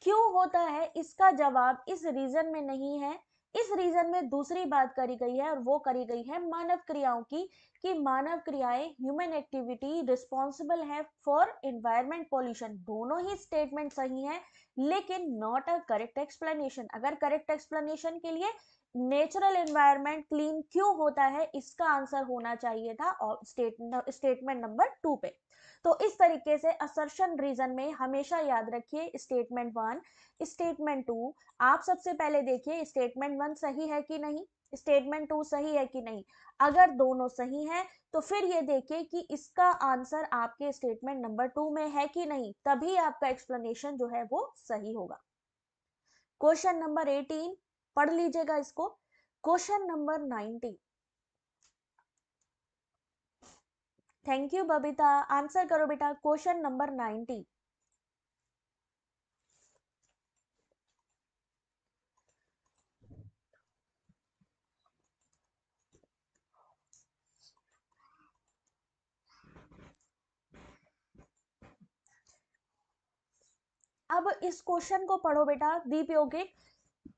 क्यों होता है इसका जवाब इस रीजन में नहीं है इस रीजन में दूसरी बात करी गई है और वो करी गई है मानव क्रियाओं की कि मानव क्रियाएं ह्यूमन एक्टिविटी रिस्पॉन्सिबल है फॉर इन्वायरमेंट पॉल्यूशन दोनों ही स्टेटमेंट सही हैं लेकिन नॉट अ करेक्ट एक्सप्लेनेशन अगर करेक्ट एक्सप्लेनेशन के लिए नेचुरल एनवायरमेंट क्लीन क्यों होता है इसका आंसर होना चाहिए था स्टेटमेंट नंबर टू पे तो इस तरीके से असर्शन रीजन में हमेशा याद रखिए स्टेटमेंट वन स्टेटमेंट टू आप सबसे पहले देखिए स्टेटमेंट वन सही है कि नहीं स्टेटमेंट टू सही है कि नहीं अगर दोनों सही हैं तो फिर ये देखिए कि इसका आंसर आपके स्टेटमेंट नंबर टू में है कि नहीं तभी आपका एक्सप्लेनेशन जो है वो सही होगा क्वेश्चन नंबर एटीन पढ़ लीजिएगा इसको question number nineteen thank you Babita answer करो बेटा क्वेश्चन नंबर नाइनटी अब इस क्वेश्चन को पढ़ो बेटा दीप योगिक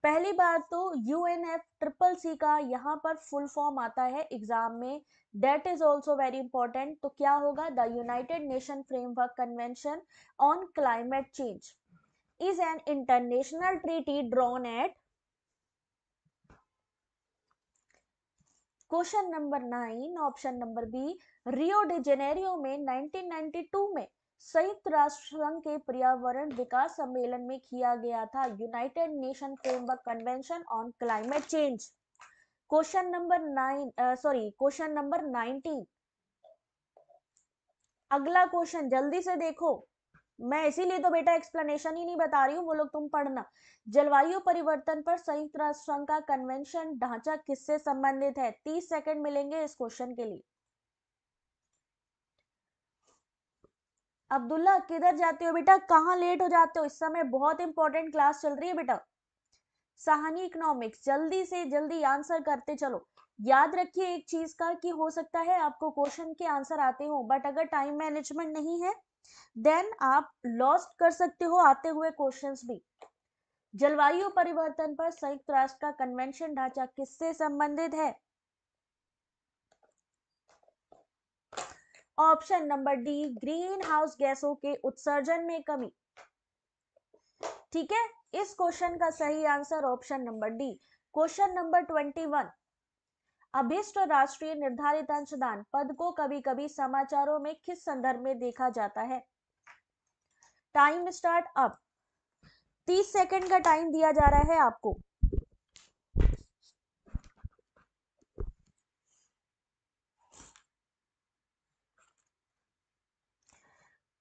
पहली बार तो U N F triple C का यहाँ पर फुल फॉर्म आता है एग्जाम में that is also very important तो क्या होगा the United Nation Framework Convention on Climate Change is an international treaty drawn at question number nine option number B Rio de Janeiro में 1992 में संयुक्त राष्ट्र संघ के पर्यावरण विकास सम्मेलन में किया गया था United Nation Framework Convention on Climate Change question number nine sorry question number nineteen अगला क्वेश्चन जल्दी से देखो मैं इसीलिए तो बेटा एक्सप्लेनेशन ही नहीं बता रही हूँ वो लोग तुम पढ़ना जलवायु परिवर्तन पर संयुक्त राष्ट्र संघ का कन्वेंशन ढांचा किससे संबंधित है तीस सेकंड मिलेंगे इस क्वेश्चन के लिए अब्दुल्ला किधर जाते हो बेटा कहाँ लेट हो जाते हो इस समय बहुत इंपॉर्टेंट क्लास चल रही है बेटा सहानी इकोनॉमिक्स जल्दी से जल्दी आंसर करते चलो याद रखिए एक चीज का कि हो सकता है आपको क्वेश्चन के आंसर आते हो बट अगर टाइम मैनेजमेंट नहीं है देन आप लॉस्ट कर सकते हो आते हुए क्वेश्चंस भी जलवायु परिवर्तन पर संयुक्त राष्ट्र का कन्वेंशन ढांचा किससे संबंधित है option number D greenhouse गैसों के उत्सर्जन में कमी ठीक है इस क्वेश्चन का सही answer option number D question number twenty one अभिष्ट राष्ट्रीय निर्धारित अंशदान पद को कभी कभी समाचारों में किस संदर्भ में देखा जाता है टाइम स्टार्ट अप तीस सेकंड का टाइम दिया जा रहा है आपको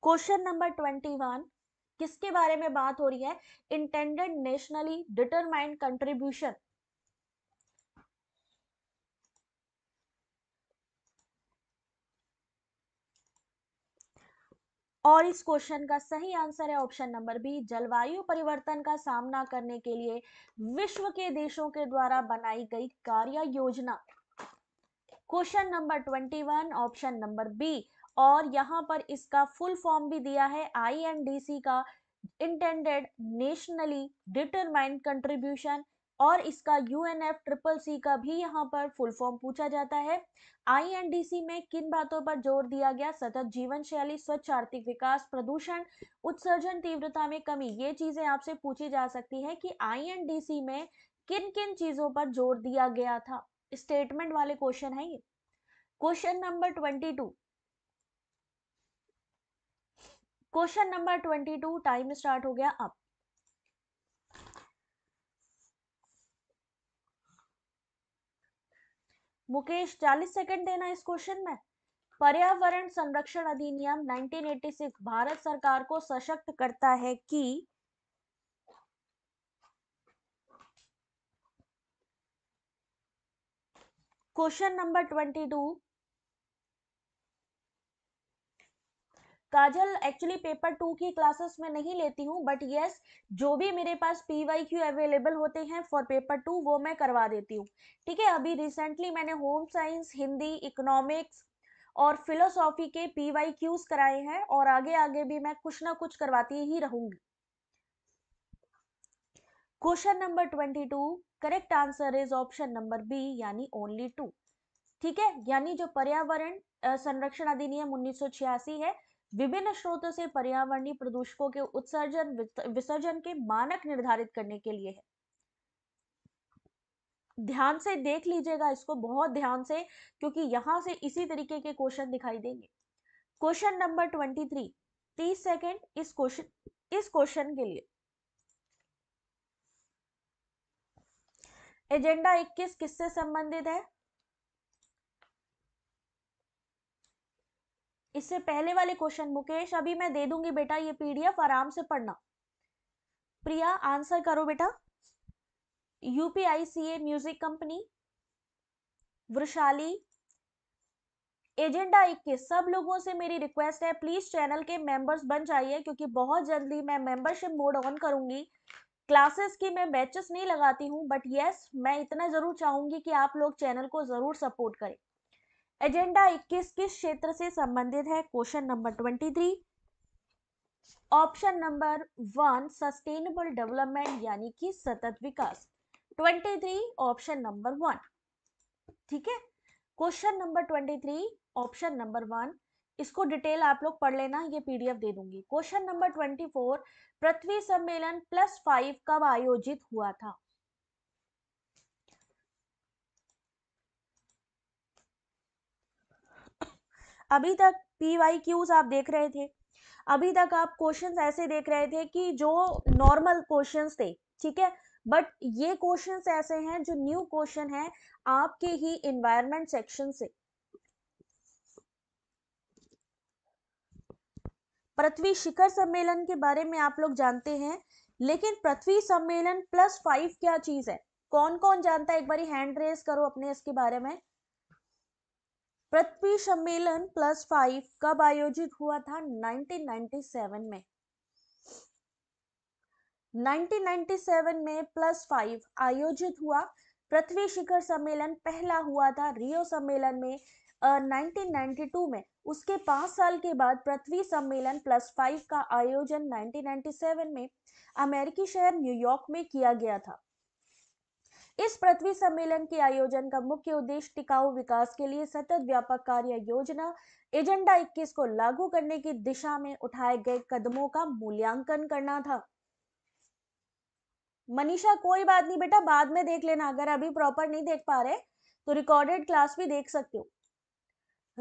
क्वेश्चन नंबर ट्वेंटी वन किसके बारे में बात हो रही है इंटेंडेड नेशनली डिटरमाइंड कंट्रीब्यूशन और इस क्वेश्चन का सही आंसर है ऑप्शन नंबर बी जलवायु परिवर्तन का सामना करने के लिए विश्व के देशों के द्वारा बनाई गई कार्य योजना question number twenty one option number B और यहाँ पर इसका फुल फॉर्म भी दिया है आईएनडीसी का इंटेंडेड नेशनली डिटरमाइंड कंट्रीब्यूशन और इसका U N F triple C का भी यहाँ पर फुल फॉर्म पूछा जाता है आईएनडीसी में किन बातों पर जोर दिया गया सतत जीवन शैली स्वच्छ आर्थिक विकास प्रदूषण उत्सर्जन तीव्रता में कमी ये चीजें आपसे पूछी जा सकती है कि आईएनडीसी में किन किन चीजों पर जोर दिया गया था स्टेटमेंट वाले क्वेश्चन है ये question number twenty two question number twenty two time start हो गया अब मुकेश चालीस सेकंड देना इस क्वेश्चन में पर्यावरण संरक्षण अधिनियम 1986 भारत सरकार को सशक्त करता है कि question number twenty two Kajal actually paper two की क्लासेस में नहीं लेती हूँ बट यस जो भी मेरे पास पी वाई क्यू अवेलेबल होते हैं फॉर पेपर टू वो मैं करवा देती हूँ ठीक है अभी रिसेंटली मैंने होम साइंस हिंदी इकोनॉमिक्स और फिलोसॉफी के पी वाई क्यूज कराए हैं और आगे आगे भी मैं कुछ ना कुछ करवाती ही रहूंगी question number twenty two correct answer is option number B यानी ओनली टू ठीक है यानी जो पर्यावरण संरक्षण अधिनियम उन्नीस है विभिन्न स्रोतों से पर्यावरणीय प्रदूषकों के उत्सर्जन विसर्जन के मानक निर्धारित करने के लिए है ध्यान से देख लीजिएगा इसको बहुत ध्यान से क्योंकि यहां से इसी तरीके के क्वेश्चन दिखाई देंगे क्वेश्चन नंबर ट्वेंटी थ्री तीस सेकेंड इस क्वेश्चन इस क्वेश्चन के लिए एजेंडा 21 किससे संबंधित है इससे पहले वाले क्वेश्चन मुकेश अभी मैं दे दूंगी बेटा ये पीडीएफ आराम से पढ़ना प्रिया आंसर करो बेटा यूपीआईसीए म्यूजिक कंपनी वृशाली एजेंडा इक्कीस सब लोगों से मेरी रिक्वेस्ट है प्लीज चैनल के मेंबर्स बन जाइए क्योंकि बहुत जल्दी मैं मेंबरशिप मोड ऑन करूंगी क्लासेस की मैं बैचेस नहीं लगाती हूँ बट यस मैं इतना जरूर चाहूंगी कि आप लोग चैनल को जरूर सपोर्ट करें एजेंडा 21 किस क्षेत्र से संबंधित है question number 23 option number one sustainable development यानी कि सतत विकास 23 ऑप्शन नंबर वन ठीक है question number 23 option number one इसको डिटेल आप लोग पढ़ लेना ये पीडीएफ दे दूंगी क्वेश्चन नंबर 24 पृथ्वी सम्मेलन प्लस फाइव कब आयोजित हुआ था अभी तक पी वाई क्यूज आप देख रहे थे अभी तक आप क्वेश्चंस ऐसे देख रहे थे कि जो नॉर्मल क्वेश्चंस थे ठीक है बट ये क्वेश्चंस ऐसे हैं जो न्यू क्वेश्चन है आपके ही इन्वायरमेंट सेक्शन से पृथ्वी शिखर सम्मेलन के बारे में आप लोग जानते हैं लेकिन पृथ्वी सम्मेलन प्लस फाइव क्या चीज है कौन कौन जानता है एक बार हैंड रेस करो अपने इसके बारे में पृथ्वी सम्मेलन प्लस फाइव कब आयोजित हुआ था 1997 में 1997 में प्लस फाइव आयोजित हुआ पृथ्वी शिखर सम्मेलन पहला हुआ था रियो सम्मेलन में आ, 1992 में उसके पांच साल के बाद पृथ्वी सम्मेलन प्लस फाइव का आयोजन 1997 में अमेरिकी शहर न्यूयॉर्क में किया गया था इस पृथ्वी सम्मेलन के आयोजन का मुख्य उद्देश्य टिकाऊ विकास के लिए सतत व्यापक कार्य योजना एजेंडा 21 को लागू करने की दिशा में उठाए गए कदमों का मूल्यांकन करना था मनीषा कोई बात नहीं बेटा बाद में देख लेना अगर अभी प्रॉपर नहीं देख पा रहे तो रिकॉर्डेड क्लास भी देख सकते हो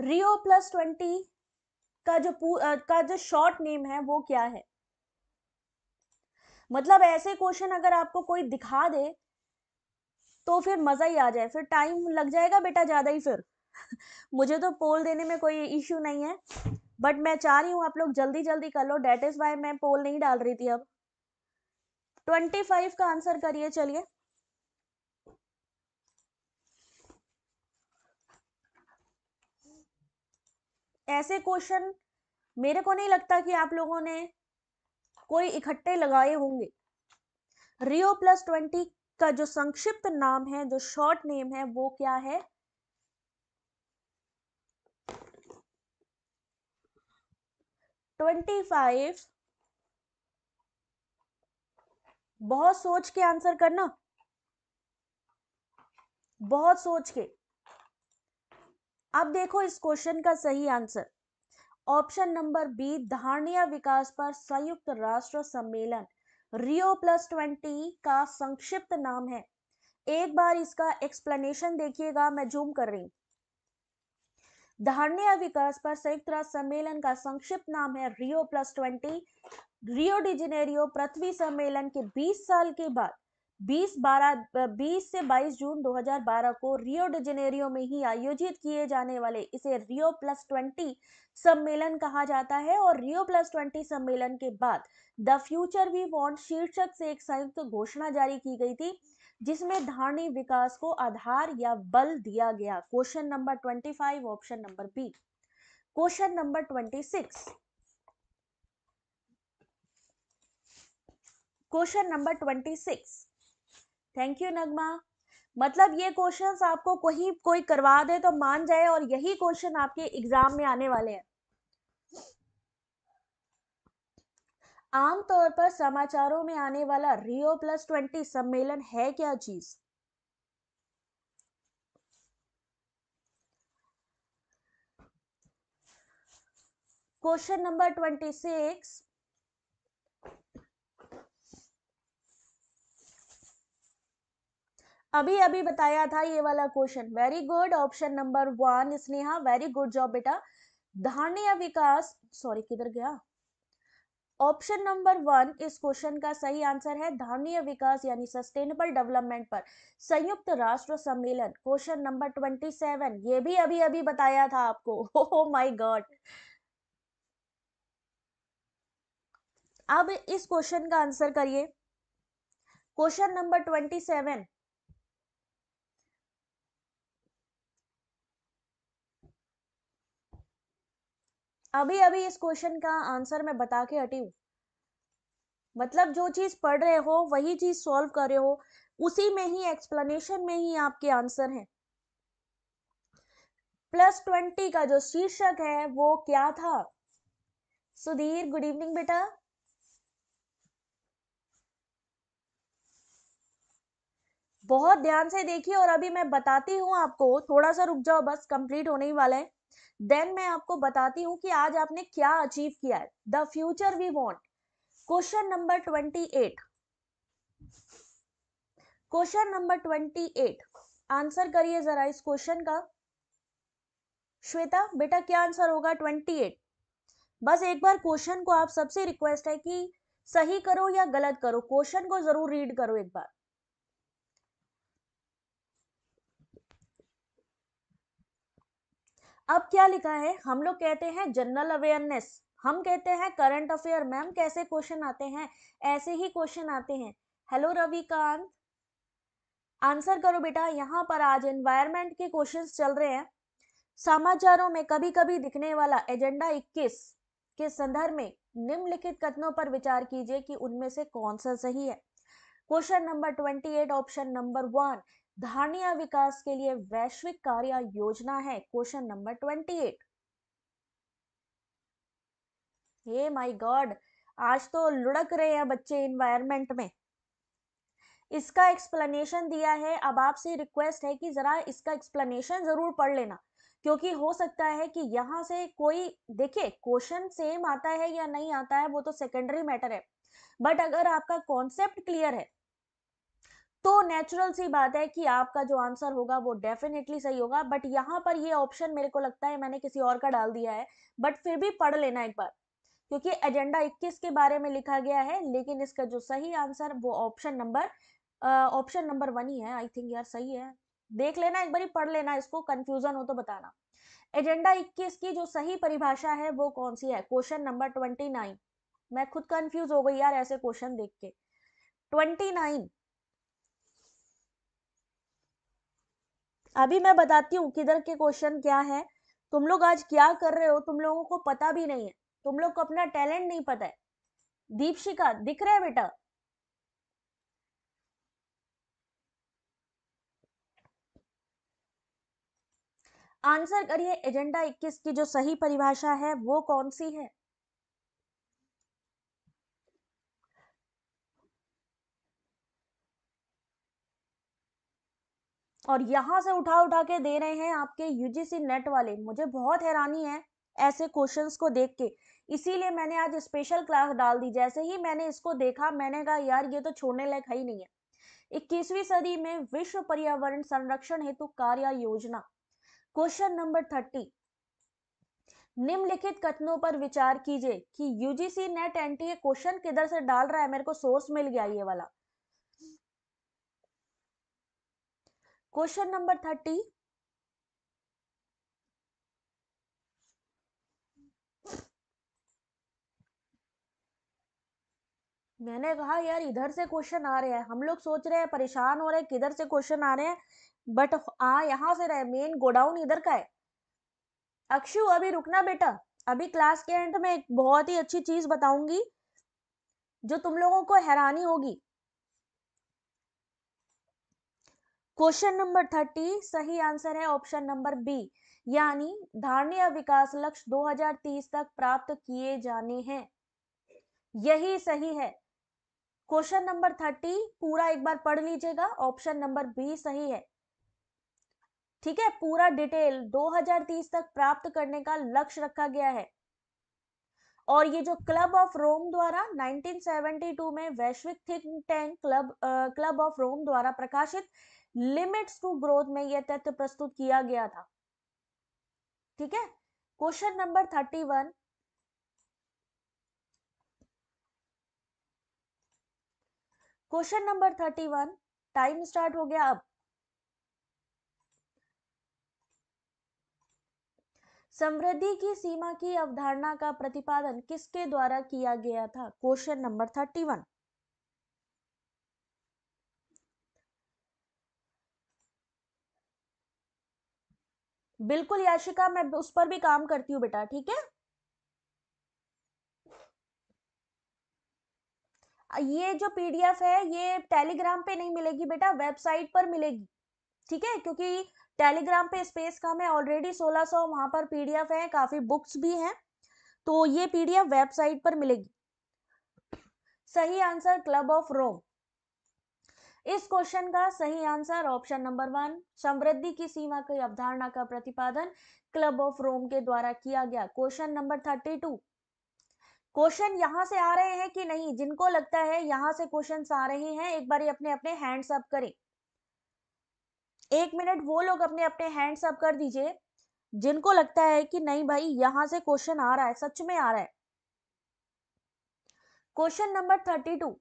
रियो प्लस ट्वेंटी का जो का जो शॉर्ट नेम है वो क्या है मतलब ऐसे क्वेश्चन अगर आपको कोई दिखा दे तो फिर मज़ा ही आ जाए फिर टाइम लग जाएगा बेटा ज़्यादा ही फिर मुझे तो पोल देने में कोई इश्यू नहीं है बट मैं चाह रही हूँ आप लोग जल्दी जल्दी कर लो डेट इज़ वाई मैं पोल नहीं डाल रही थी अब ट्वेंटी फाइव का आंसर करिए चलिए ऐसे क्वेश्चन मेरे को नहीं लगता कि आप लोगों ने कोई इकट्ठे लगाए होंगे रियो प्लस ट्वेंटी का जो संक्षिप्त नाम है जो शॉर्ट नेम है वो क्या है ट्वेंटी फाइव बहुत सोच के आंसर करना बहुत सोच के अब देखो इस क्वेश्चन का सही आंसर ऑप्शन नंबर बी धारणीय विकास पर संयुक्त राष्ट्र सम्मेलन रियो प्लस ट्वेंटी का संक्षिप्त नाम है एक बार इसका एक्सप्लेनेशन देखिएगा मैं जूम कर रही धारणीय विकास पर संयुक्त राष्ट्र सम्मेलन का संक्षिप्त नाम है रियो प्लस ट्वेंटी रियो डिजिनेरियो पृथ्वी सम्मेलन के 20 साल के बाद 20 बारह बीस से 22 जून 2012 को रियो डिजिनेरियो में ही आयोजित किए जाने वाले इसे रियो प्लस ट्वेंटी सम्मेलन कहा जाता है और रियो प्लस ट्वेंटी सम्मेलन के बाद द फ्यूचर वी वॉन्ट शीर्षक से एक संयुक्त तो घोषणा जारी की गई थी जिसमें धारणी विकास को आधार या बल दिया गया question number twenty five option number B question number twenty six question number twenty six thank you Nagma मतलब ये क्वेश्चंस आपको कोई कोई करवा दे तो मान जाए और यही क्वेश्चन आपके एग्जाम में आने वाले हैं आमतौर पर समाचारों में आने वाला रियो प्लस ट्वेंटी सम्मेलन है क्या चीज क्वेश्चन नंबर ट्वेंटी सिक्स अभी अभी बताया था ये वाला question very good option number one Sneha very good job बेटा धान्य विकास सॉरी किधर गया ऑप्शन नंबर वन इस क्वेश्चन का सही आंसर है धामीय विकास यानी सस्टेनेबल डेवलपमेंट पर संयुक्त राष्ट्र सम्मेलन क्वेश्चन नंबर ट्वेंटी सेवन ये भी अभी अभी बताया था आपको ओ माय गॉड अब इस क्वेश्चन का आंसर करिए क्वेश्चन नंबर ट्वेंटी सेवन अभी अभी इस क्वेश्चन का आंसर मैं बता के हटी हूँ मतलब जो चीज पढ़ रहे हो वही चीज सॉल्व कर रहे हो उसी में ही एक्सप्लेनेशन में ही आपके आंसर हैं प्लस ट्वेंटी का जो शीर्षक है वो क्या था सुधीर गुड इवनिंग बेटा बहुत ध्यान से देखिए और अभी मैं बताती हूं आपको थोड़ा सा रुक जाओ बस कंप्लीट होने ही वाला है देन मैं आपको बताती हूँ कि आज आपने क्या अचीव किया है the future we want question number twenty eight question number twenty eight answer करिए जरा इस क्वेश्चन का श्वेता बेटा क्या आंसर होगा ट्वेंटी एट बस एक बार क्वेश्चन को आप सबसे रिक्वेस्ट है कि सही करो या गलत करो क्वेश्चन को जरूर रीड करो एक बार अब क्या लिखा है हम लोग कहते हैं जनरल अवेयरनेस हम कहते हैं करंट अफेयर मैम कैसे क्वेश्चन आते हैं ऐसे ही क्वेश्चन आते हैं हेलो रविकांत आंसर करो बेटा यहाँ पर आज एनवायरमेंट के क्वेश्चंस चल रहे हैं समाचारों में कभी कभी दिखने वाला एजेंडा 21 के संदर्भ में निम्नलिखित कथनों पर विचार कीजिए कि उनमें से कौन सा सही है question number twenty option number one धारणीय विकास के लिए वैश्विक कार्य योजना है क्वेश्चन नंबर ट्वेंटी एट ये माई गॉड आज तो लुढ़क रहे हैं बच्चे इन्वायरमेंट में इसका एक्सप्लेनेशन दिया है अब आपसे रिक्वेस्ट है कि जरा इसका एक्सप्लेनेशन जरूर पढ़ लेना क्योंकि हो सकता है कि यहाँ से कोई देखिए क्वेश्चन सेम आता है या नहीं आता है वो तो सेकेंडरी मैटर है बट अगर आपका कॉन्सेप्ट क्लियर है तो नेचुरल सी बात है कि आपका जो आंसर होगा वो डेफिनेटली सही होगा बट यहाँ पर ये ऑप्शन मेरे को लगता है मैंने किसी और का डाल दिया है बट फिर भी पढ़ लेना एक बार क्योंकि एजेंडा 21 के बारे में लिखा गया है लेकिन इसका जो सही आंसर वो option number option number one ही है आई थिंक यार सही है देख लेना एक बार पढ़ लेना इसको कंफ्यूजन हो तो बताना एजेंडा 21 की जो सही परिभाषा है वो कौन सी है क्वेश्चन नंबर 29 मैं खुद कंफ्यूज हो गई यार ऐसे क्वेश्चन देख के 29 अभी मैं बताती हूँ किधर के क्वेश्चन क्या है तुम लोग आज क्या कर रहे हो तुम लोगों को पता भी नहीं है तुम लोग को अपना टैलेंट नहीं पता है दीपशिका दिख रहा है बेटा आंसर करिए एजेंडा 21 की जो सही परिभाषा है वो कौन सी है और यहाँ से उठा उठा के दे रहे हैं आपके यूजीसी नेट वाले मुझे बहुत हैरानी है ऐसे क्वेश्चंस को देख के इसीलिए मैंने आज स्पेशल क्लास डाल दी जैसे ही मैंने इसको देखा मैंने कहा यार ये तो छोड़ने लायक है ही नहीं है इक्कीसवीं सदी में विश्व पर्यावरण संरक्षण हेतु कार्य योजना क्वेश्चन नंबर थर्टी निम्नलिखित कथनों पर विचार कीजिए कि यूजीसी नेट एनटीए क्वेश्चन किधर से डाल रहा है मेरे को सोर्स मिल गया ये वाला क्वेश्चन नंबर थर्टी मैंने कहा यार इधर से क्वेश्चन आ रहे हैं हम लोग सोच रहे हैं परेशान हो रहे हैं किधर से क्वेश्चन आ रहे हैं बट आ यहाँ से रहे मेन गोडाउन इधर का है अक्षु अभी रुकना बेटा अभी क्लास के एंड में एक बहुत ही अच्छी चीज बताऊंगी जो तुम लोगों को हैरानी होगी क्वेश्चन नंबर थर्टी सही आंसर है ऑप्शन नंबर बी यानी धारणीय विकास लक्ष्य 2030 तक प्राप्त किए जाने हैं यही सही है क्वेश्चन नंबर थर्टी पूरा एक बार पढ़ लीजिएगा ऑप्शन नंबर बी सही है ठीक है पूरा डिटेल 2030 तक प्राप्त करने का लक्ष्य रखा गया है और ये जो क्लब ऑफ रोम द्वारा 1972 में वैश्विक think tank club club of Rome द्वारा प्रकाशित लिमिट्स टू ग्रोथ में यह तथ्य प्रस्तुत किया गया था ठीक है question number thirty one question number thirty one time start हो गया अब समृद्धि की सीमा की अवधारणा का प्रतिपादन किसके द्वारा किया गया था क्वेश्चन नंबर थर्टी वन बिल्कुल याशिका मैं उस पर भी काम करती हूँ बेटा ठीक है ये जो पीडीएफ है ये टेलीग्राम पे नहीं मिलेगी बेटा वेबसाइट पर मिलेगी ठीक है क्योंकि टेलीग्राम पे स्पेस कम है ऑलरेडी 1600 सौ वहां पर पीडीएफ है काफ़ी बुक्स भी हैं तो ये पीडीएफ वेबसाइट पर मिलेगी सही आंसर क्लब ऑफ रोम इस क्वेश्चन का सही आंसर ऑप्शन नंबर वन समृद्धि की सीमा की अवधारणा का प्रतिपादन क्लब ऑफ रोम के द्वारा किया गया question number thirty two question यहां से आ रहे हैं कि नहीं जिनको लगता है यहां से क्वेश्चन आ रहे हैं एक बार अपने अपने हैंड्स अप करें एक मिनट वो लोग अपने अपने हैंड्स अप कर दीजिए जिनको लगता है कि नहीं भाई यहां से क्वेश्चन आ रहा है सच में आ रहा है question number thirty two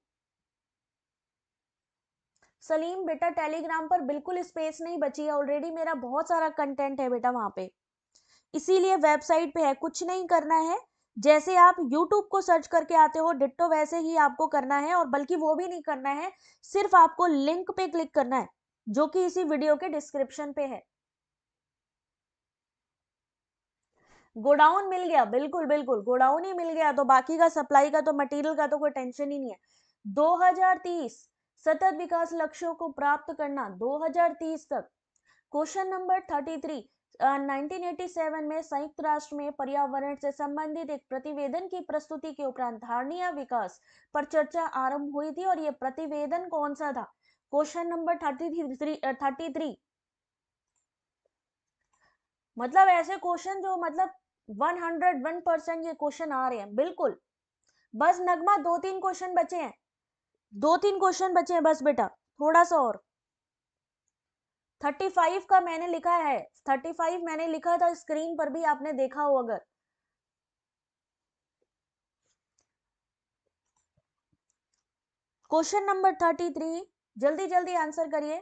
Salim बेटा टेलीग्राम पर बिल्कुल स्पेस नहीं बची है ऑलरेडी मेरा बहुत सारा कंटेंट है बेटा वहाँ पे इसीलिए वेबसाइट पे है कुछ नहीं करना है जैसे आप यूट्यूब को सर्च करके आते हो डिट्टो वैसे ही आपको करना है और बल्कि वो भी नहीं करना है सिर्फ आपको लिंक पे क्लिक करना है जो कि इसी वीडियो के डिस्क्रिप्शन पे है गोडाउन मिल गया बिल्कुल बिल्कुल गोडाउन ही मिल गया तो बाकी का सप्लाई का तो मटेरियल का तो कोई टेंशन ही नहीं है 2030 सतत विकास लक्ष्यों को प्राप्त करना 2030 तक क्वेश्चन नंबर 33 1987 में संयुक्त राष्ट्र में पर्यावरण से संबंधित एक प्रतिवेदन की प्रस्तुति के उपरांत धारणीय विकास पर चर्चा आरंभ हुई थी और यह प्रतिवेदन कौन सा था क्वेश्चन नंबर थर्टी थ्री मतलब ऐसे क्वेश्चन जो मतलब 101 परसेंट ये क्वेश्चन आ रहे हैं बिल्कुल बस नगमा दो तीन क्वेश्चन बचे हैं दो तीन क्वेश्चन बचे हैं बस बेटा थोड़ा सा और थर्टी फाइव का मैंने लिखा है थर्टी फाइव मैंने लिखा था स्क्रीन पर भी आपने देखा हो अगर क्वेश्चन नंबर थर्टी थ्री जल्दी जल्दी आंसर करिए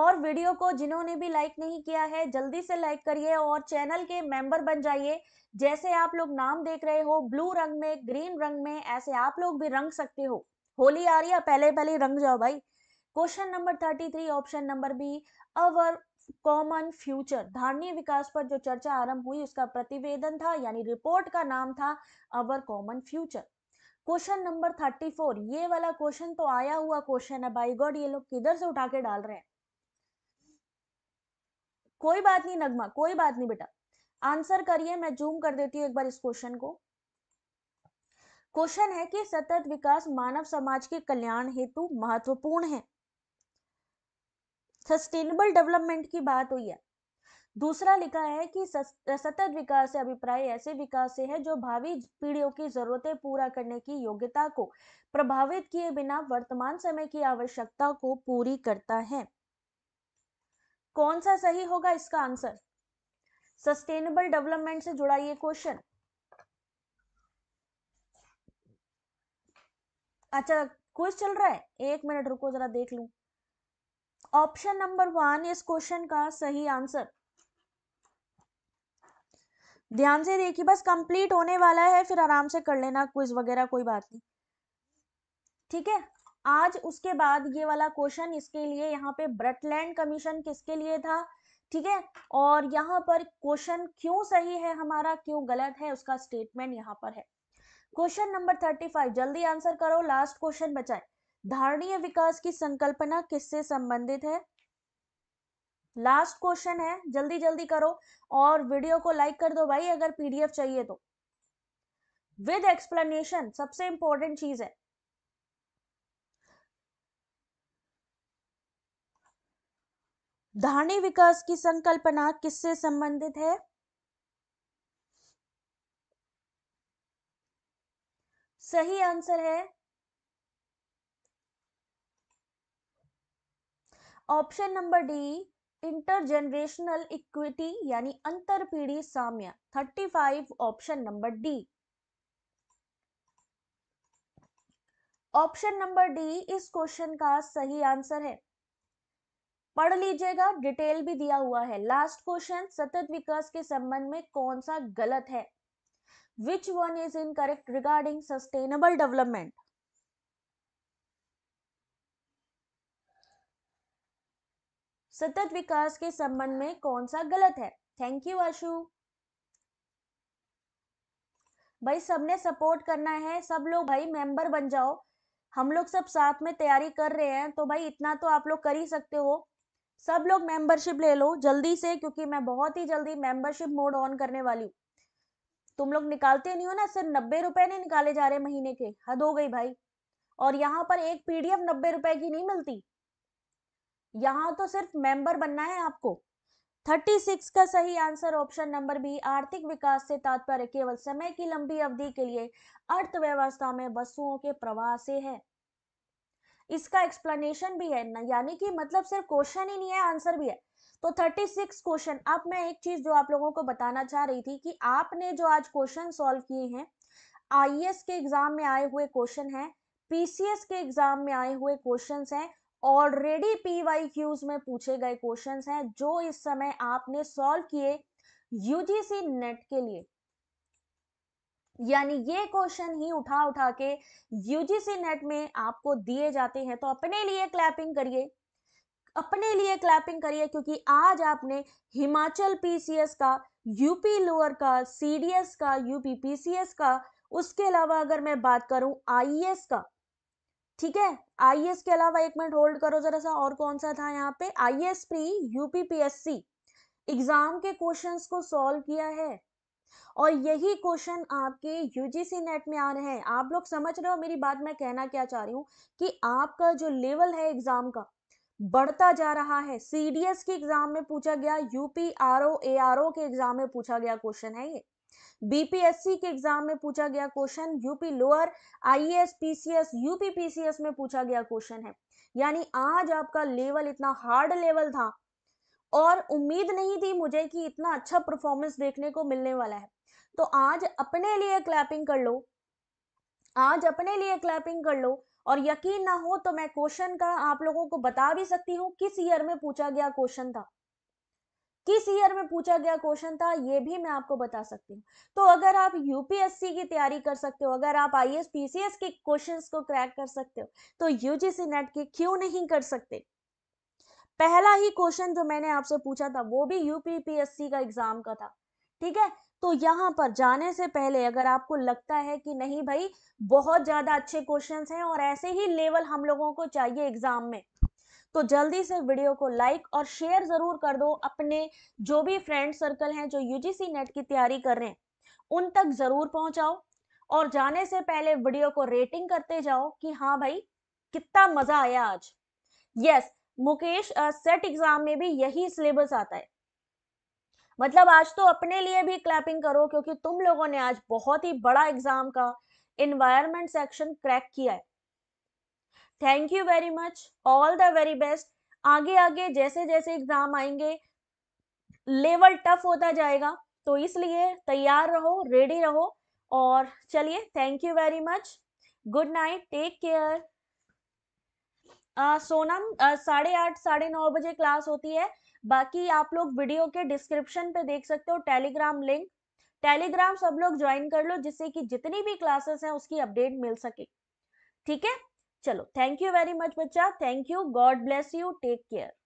और वीडियो को जिन्होंने भी लाइक नहीं किया है जल्दी से लाइक करिए और चैनल के मेंबर बन जाइए जैसे आप लोग नाम देख रहे हो ब्लू रंग में ग्रीन रंग में ऐसे आप लोग भी रंग सकते हो होली आ रही है पहले पहले रंग जाओ भाई question number thirty three option number B our common future धारणीय विकास पर जो चर्चा आरंभ हुई उसका प्रतिवेदन था यानी रिपोर्ट का नाम था our common future question number thirty four ये वाला क्वेश्चन तो आया हुआ क्वेश्चन है बाई गॉड ये लोग किधर से उठा के डाल रहे हैं कोई बात नहीं नगमा कोई बात नहीं बेटा आंसर करिए मैं जूम कर देती हूँ एक बार इस क्वेश्चन को क्वेश्चन है कि सतत विकास मानव समाज के कल्याण हेतु महत्वपूर्ण है सस्टेनेबल डेवलपमेंट की बात हुई है दूसरा लिखा है कि सतत विकास से अभिप्राय ऐसे विकास से है जो भावी पीढ़ियों की जरूरतें पूरा करने की योग्यता को प्रभावित किए बिना वर्तमान समय की आवश्यकता को पूरी करता है कौन सा सही होगा इसका आंसर सस्टेनेबल डेवलपमेंट से जुड़ा ये क्वेश्चन अच्छा क्विज चल रहा है एक मिनट रुको जरा देख लू ऑप्शन नंबर वन इस क्वेश्चन का सही आंसर ध्यान से देखिए बस कंप्लीट होने वाला है फिर आराम से कर लेना क्विज वगैरह कोई बात नहीं ठीक है आज उसके बाद ये वाला क्वेश्चन इसके लिए यहाँ पे ब्रटलैंड कमीशन किसके लिए था ठीक है और यहाँ पर क्वेश्चन क्यों सही है हमारा क्यों गलत है उसका स्टेटमेंट यहाँ पर है क्वेश्चन नंबर थर्टी फाइव जल्दी आंसर करो लास्ट क्वेश्चन बचाए धारणीय विकास की संकल्पना किससे संबंधित है लास्ट क्वेश्चन है जल्दी जल्दी करो और वीडियो को लाइक कर दो भाई अगर पीडीएफ चाहिए तो विद एक्सप्लेनेशन सबसे इंपॉर्टेंट चीज है धारणी विकास की संकल्पना किससे संबंधित है सही आंसर है option number D intergenerational equity यानी अंतर पीढ़ी साम्य 35 option number D option number D इस क्वेश्चन का सही आंसर है पढ़ लीजिएगा डिटेल भी दिया हुआ है लास्ट क्वेश्चन सतत विकास के संबंध में कौन सा गलत है Which one is incorrect regarding sustainable development? सतत विकास के संबंध में कौन सा गलत है थैंक यू आशु भाई सबने सपोर्ट करना है सब लोग भाई मेंबर बन जाओ हम लोग सब साथ में तैयारी कर रहे हैं तो भाई इतना तो आप लोग कर ही सकते हो सब लोग मेंबरशिप ले लो जल्दी से क्योंकि मैं बहुत ही जल्दी मेंबरशिप मोड ऑन करने वाली हूँ तुम लोग निकालते नहीं हो ना सिर्फ नब्बे रुपए नहीं निकाले जा रहे महीने के हद हो गई भाई और यहाँ पर एक पीडीएफ नब्बे रुपए की नहीं मिलती यहाँ तो सिर्फ मेंबर बनना है आपको सिक्स का सही आंसर ऑप्शन नंबर बी आर्थिक विकास से तात्पर्य केवल समय की लंबी अवधि के लिए अर्थव्यवस्था में वस्तुओं के प्रवाह से है इसका एक्सप्लेनेशन भी है यानी कि मतलब सिर्फ क्वेश्चन ही नहीं है आंसर भी है तो 36 क्वेश्चन अब मैं एक चीज जो आप लोगों को बताना चाह रही थी कि आपने जो आज क्वेश्चन सॉल्व किए हैं आईएएस e के एग्जाम में आए हुए क्वेश्चन हैं पीसीएस के एग्जाम में आए हुए क्वेश्चंस हैं ऑलरेडी वाई क्यूज में पूछे गए क्वेश्चंस हैं जो इस समय आपने सॉल्व किए यूजीसी नेट के लिए यानी ये क्वेश्चन ही उठा उठा के यूजीसी नेट में आपको दिए जाते हैं तो अपने लिए क्लैपिंग करिए अपने लिए क्लैपिंग करिए क्योंकि आज आपने हिमाचल पीसीएस का यूपी लोअर का सीडीएस का यूपी पीसीएस का उसके अलावा अगर मैं बात करूं आईएएस e का ठीक है आईएएस e के अलावा एक मिनट होल्ड करो जरा सा और कौन सा था यहाँ पे आईएएस प्री यूपीपीएससी एग्जाम के क्वेश्चंस को सॉल्व किया है और यही क्वेश्चन आपके यूजीसी नेट में आ रहे हैं आप लोग समझ रहे हो मेरी बात मैं कहना क्या चाह रही हूँ कि आपका जो लेवल है एग्जाम का बढ़ता जा रहा है सीडीएस के एग्जाम में पूछा गया UP R O A R O के एग्जाम में पूछा गया क्वेश्चन है ये बीपीएससी के एग्जाम में पूछा गया question UP lower IAS PCS UP PCS में पूछा गया क्वेश्चन है यानी आज आपका लेवल इतना हार्ड लेवल था और उम्मीद नहीं थी मुझे कि इतना अच्छा परफॉर्मेंस देखने को मिलने वाला है तो आज अपने लिए क्लैपिंग कर लो आज अपने लिए क्लैपिंग कर लो और यकीन ना हो तो मैं क्वेश्चन का आप लोगों को बता भी सकती हूँ किस ईयर में पूछा गया क्वेश्चन था किस ईयर में पूछा गया क्वेश्चन था ये भी मैं आपको बता सकती हूँ तो अगर आप यूपीएससी की तैयारी कर सकते हो अगर आप आई एस पीसीएस के क्वेश्चन को क्रैक कर सकते हो तो यूजीसी नेट के क्यों नहीं कर सकते पहला ही क्वेश्चन जो मैंने आपसे पूछा था वो भी यूपीपीएससी का एग्जाम का था ठीक है तो यहाँ पर जाने से पहले अगर आपको लगता है कि नहीं भाई बहुत ज़्यादा अच्छे क्वेश्चंस हैं और ऐसे ही लेवल हम लोगों को चाहिए एग्ज़ाम में तो जल्दी से वीडियो को लाइक और शेयर ज़रूर कर दो अपने जो भी फ्रेंड सर्कल हैं जो यूजीसी नेट की तैयारी कर रहे हैं उन तक ज़रूर पहुंचाओ और जाने से पहले वीडियो को रेटिंग करते जाओ कि हाँ भाई कितना मज़ा आया आज यस मुकेश सेट एग्ज़ाम में भी यही सिलेबस आता है मतलब आज तो अपने लिए भी क्लैपिंग करो क्योंकि तुम लोगों ने आज बहुत ही बड़ा एग्जाम का इन्वायरमेंट सेक्शन क्रैक किया है thank you very much all the very best आगे आगे जैसे जैसे एग्जाम आएंगे लेवल टफ होता जाएगा तो इसलिए तैयार रहो रेडी रहो और चलिए thank you very much good night take care Sonam साढ़े आठ साढ़े नौ बजे क्लास होती है बाकी आप लोग वीडियो के डिस्क्रिप्शन पे देख सकते हो टेलीग्राम लिंक टेलीग्राम सब लोग ज्वाइन कर लो जिससे कि जितनी भी क्लासेस हैं उसकी अपडेट मिल सके ठीक है चलो थैंक यू वेरी मच बच्चा thank you God bless you take care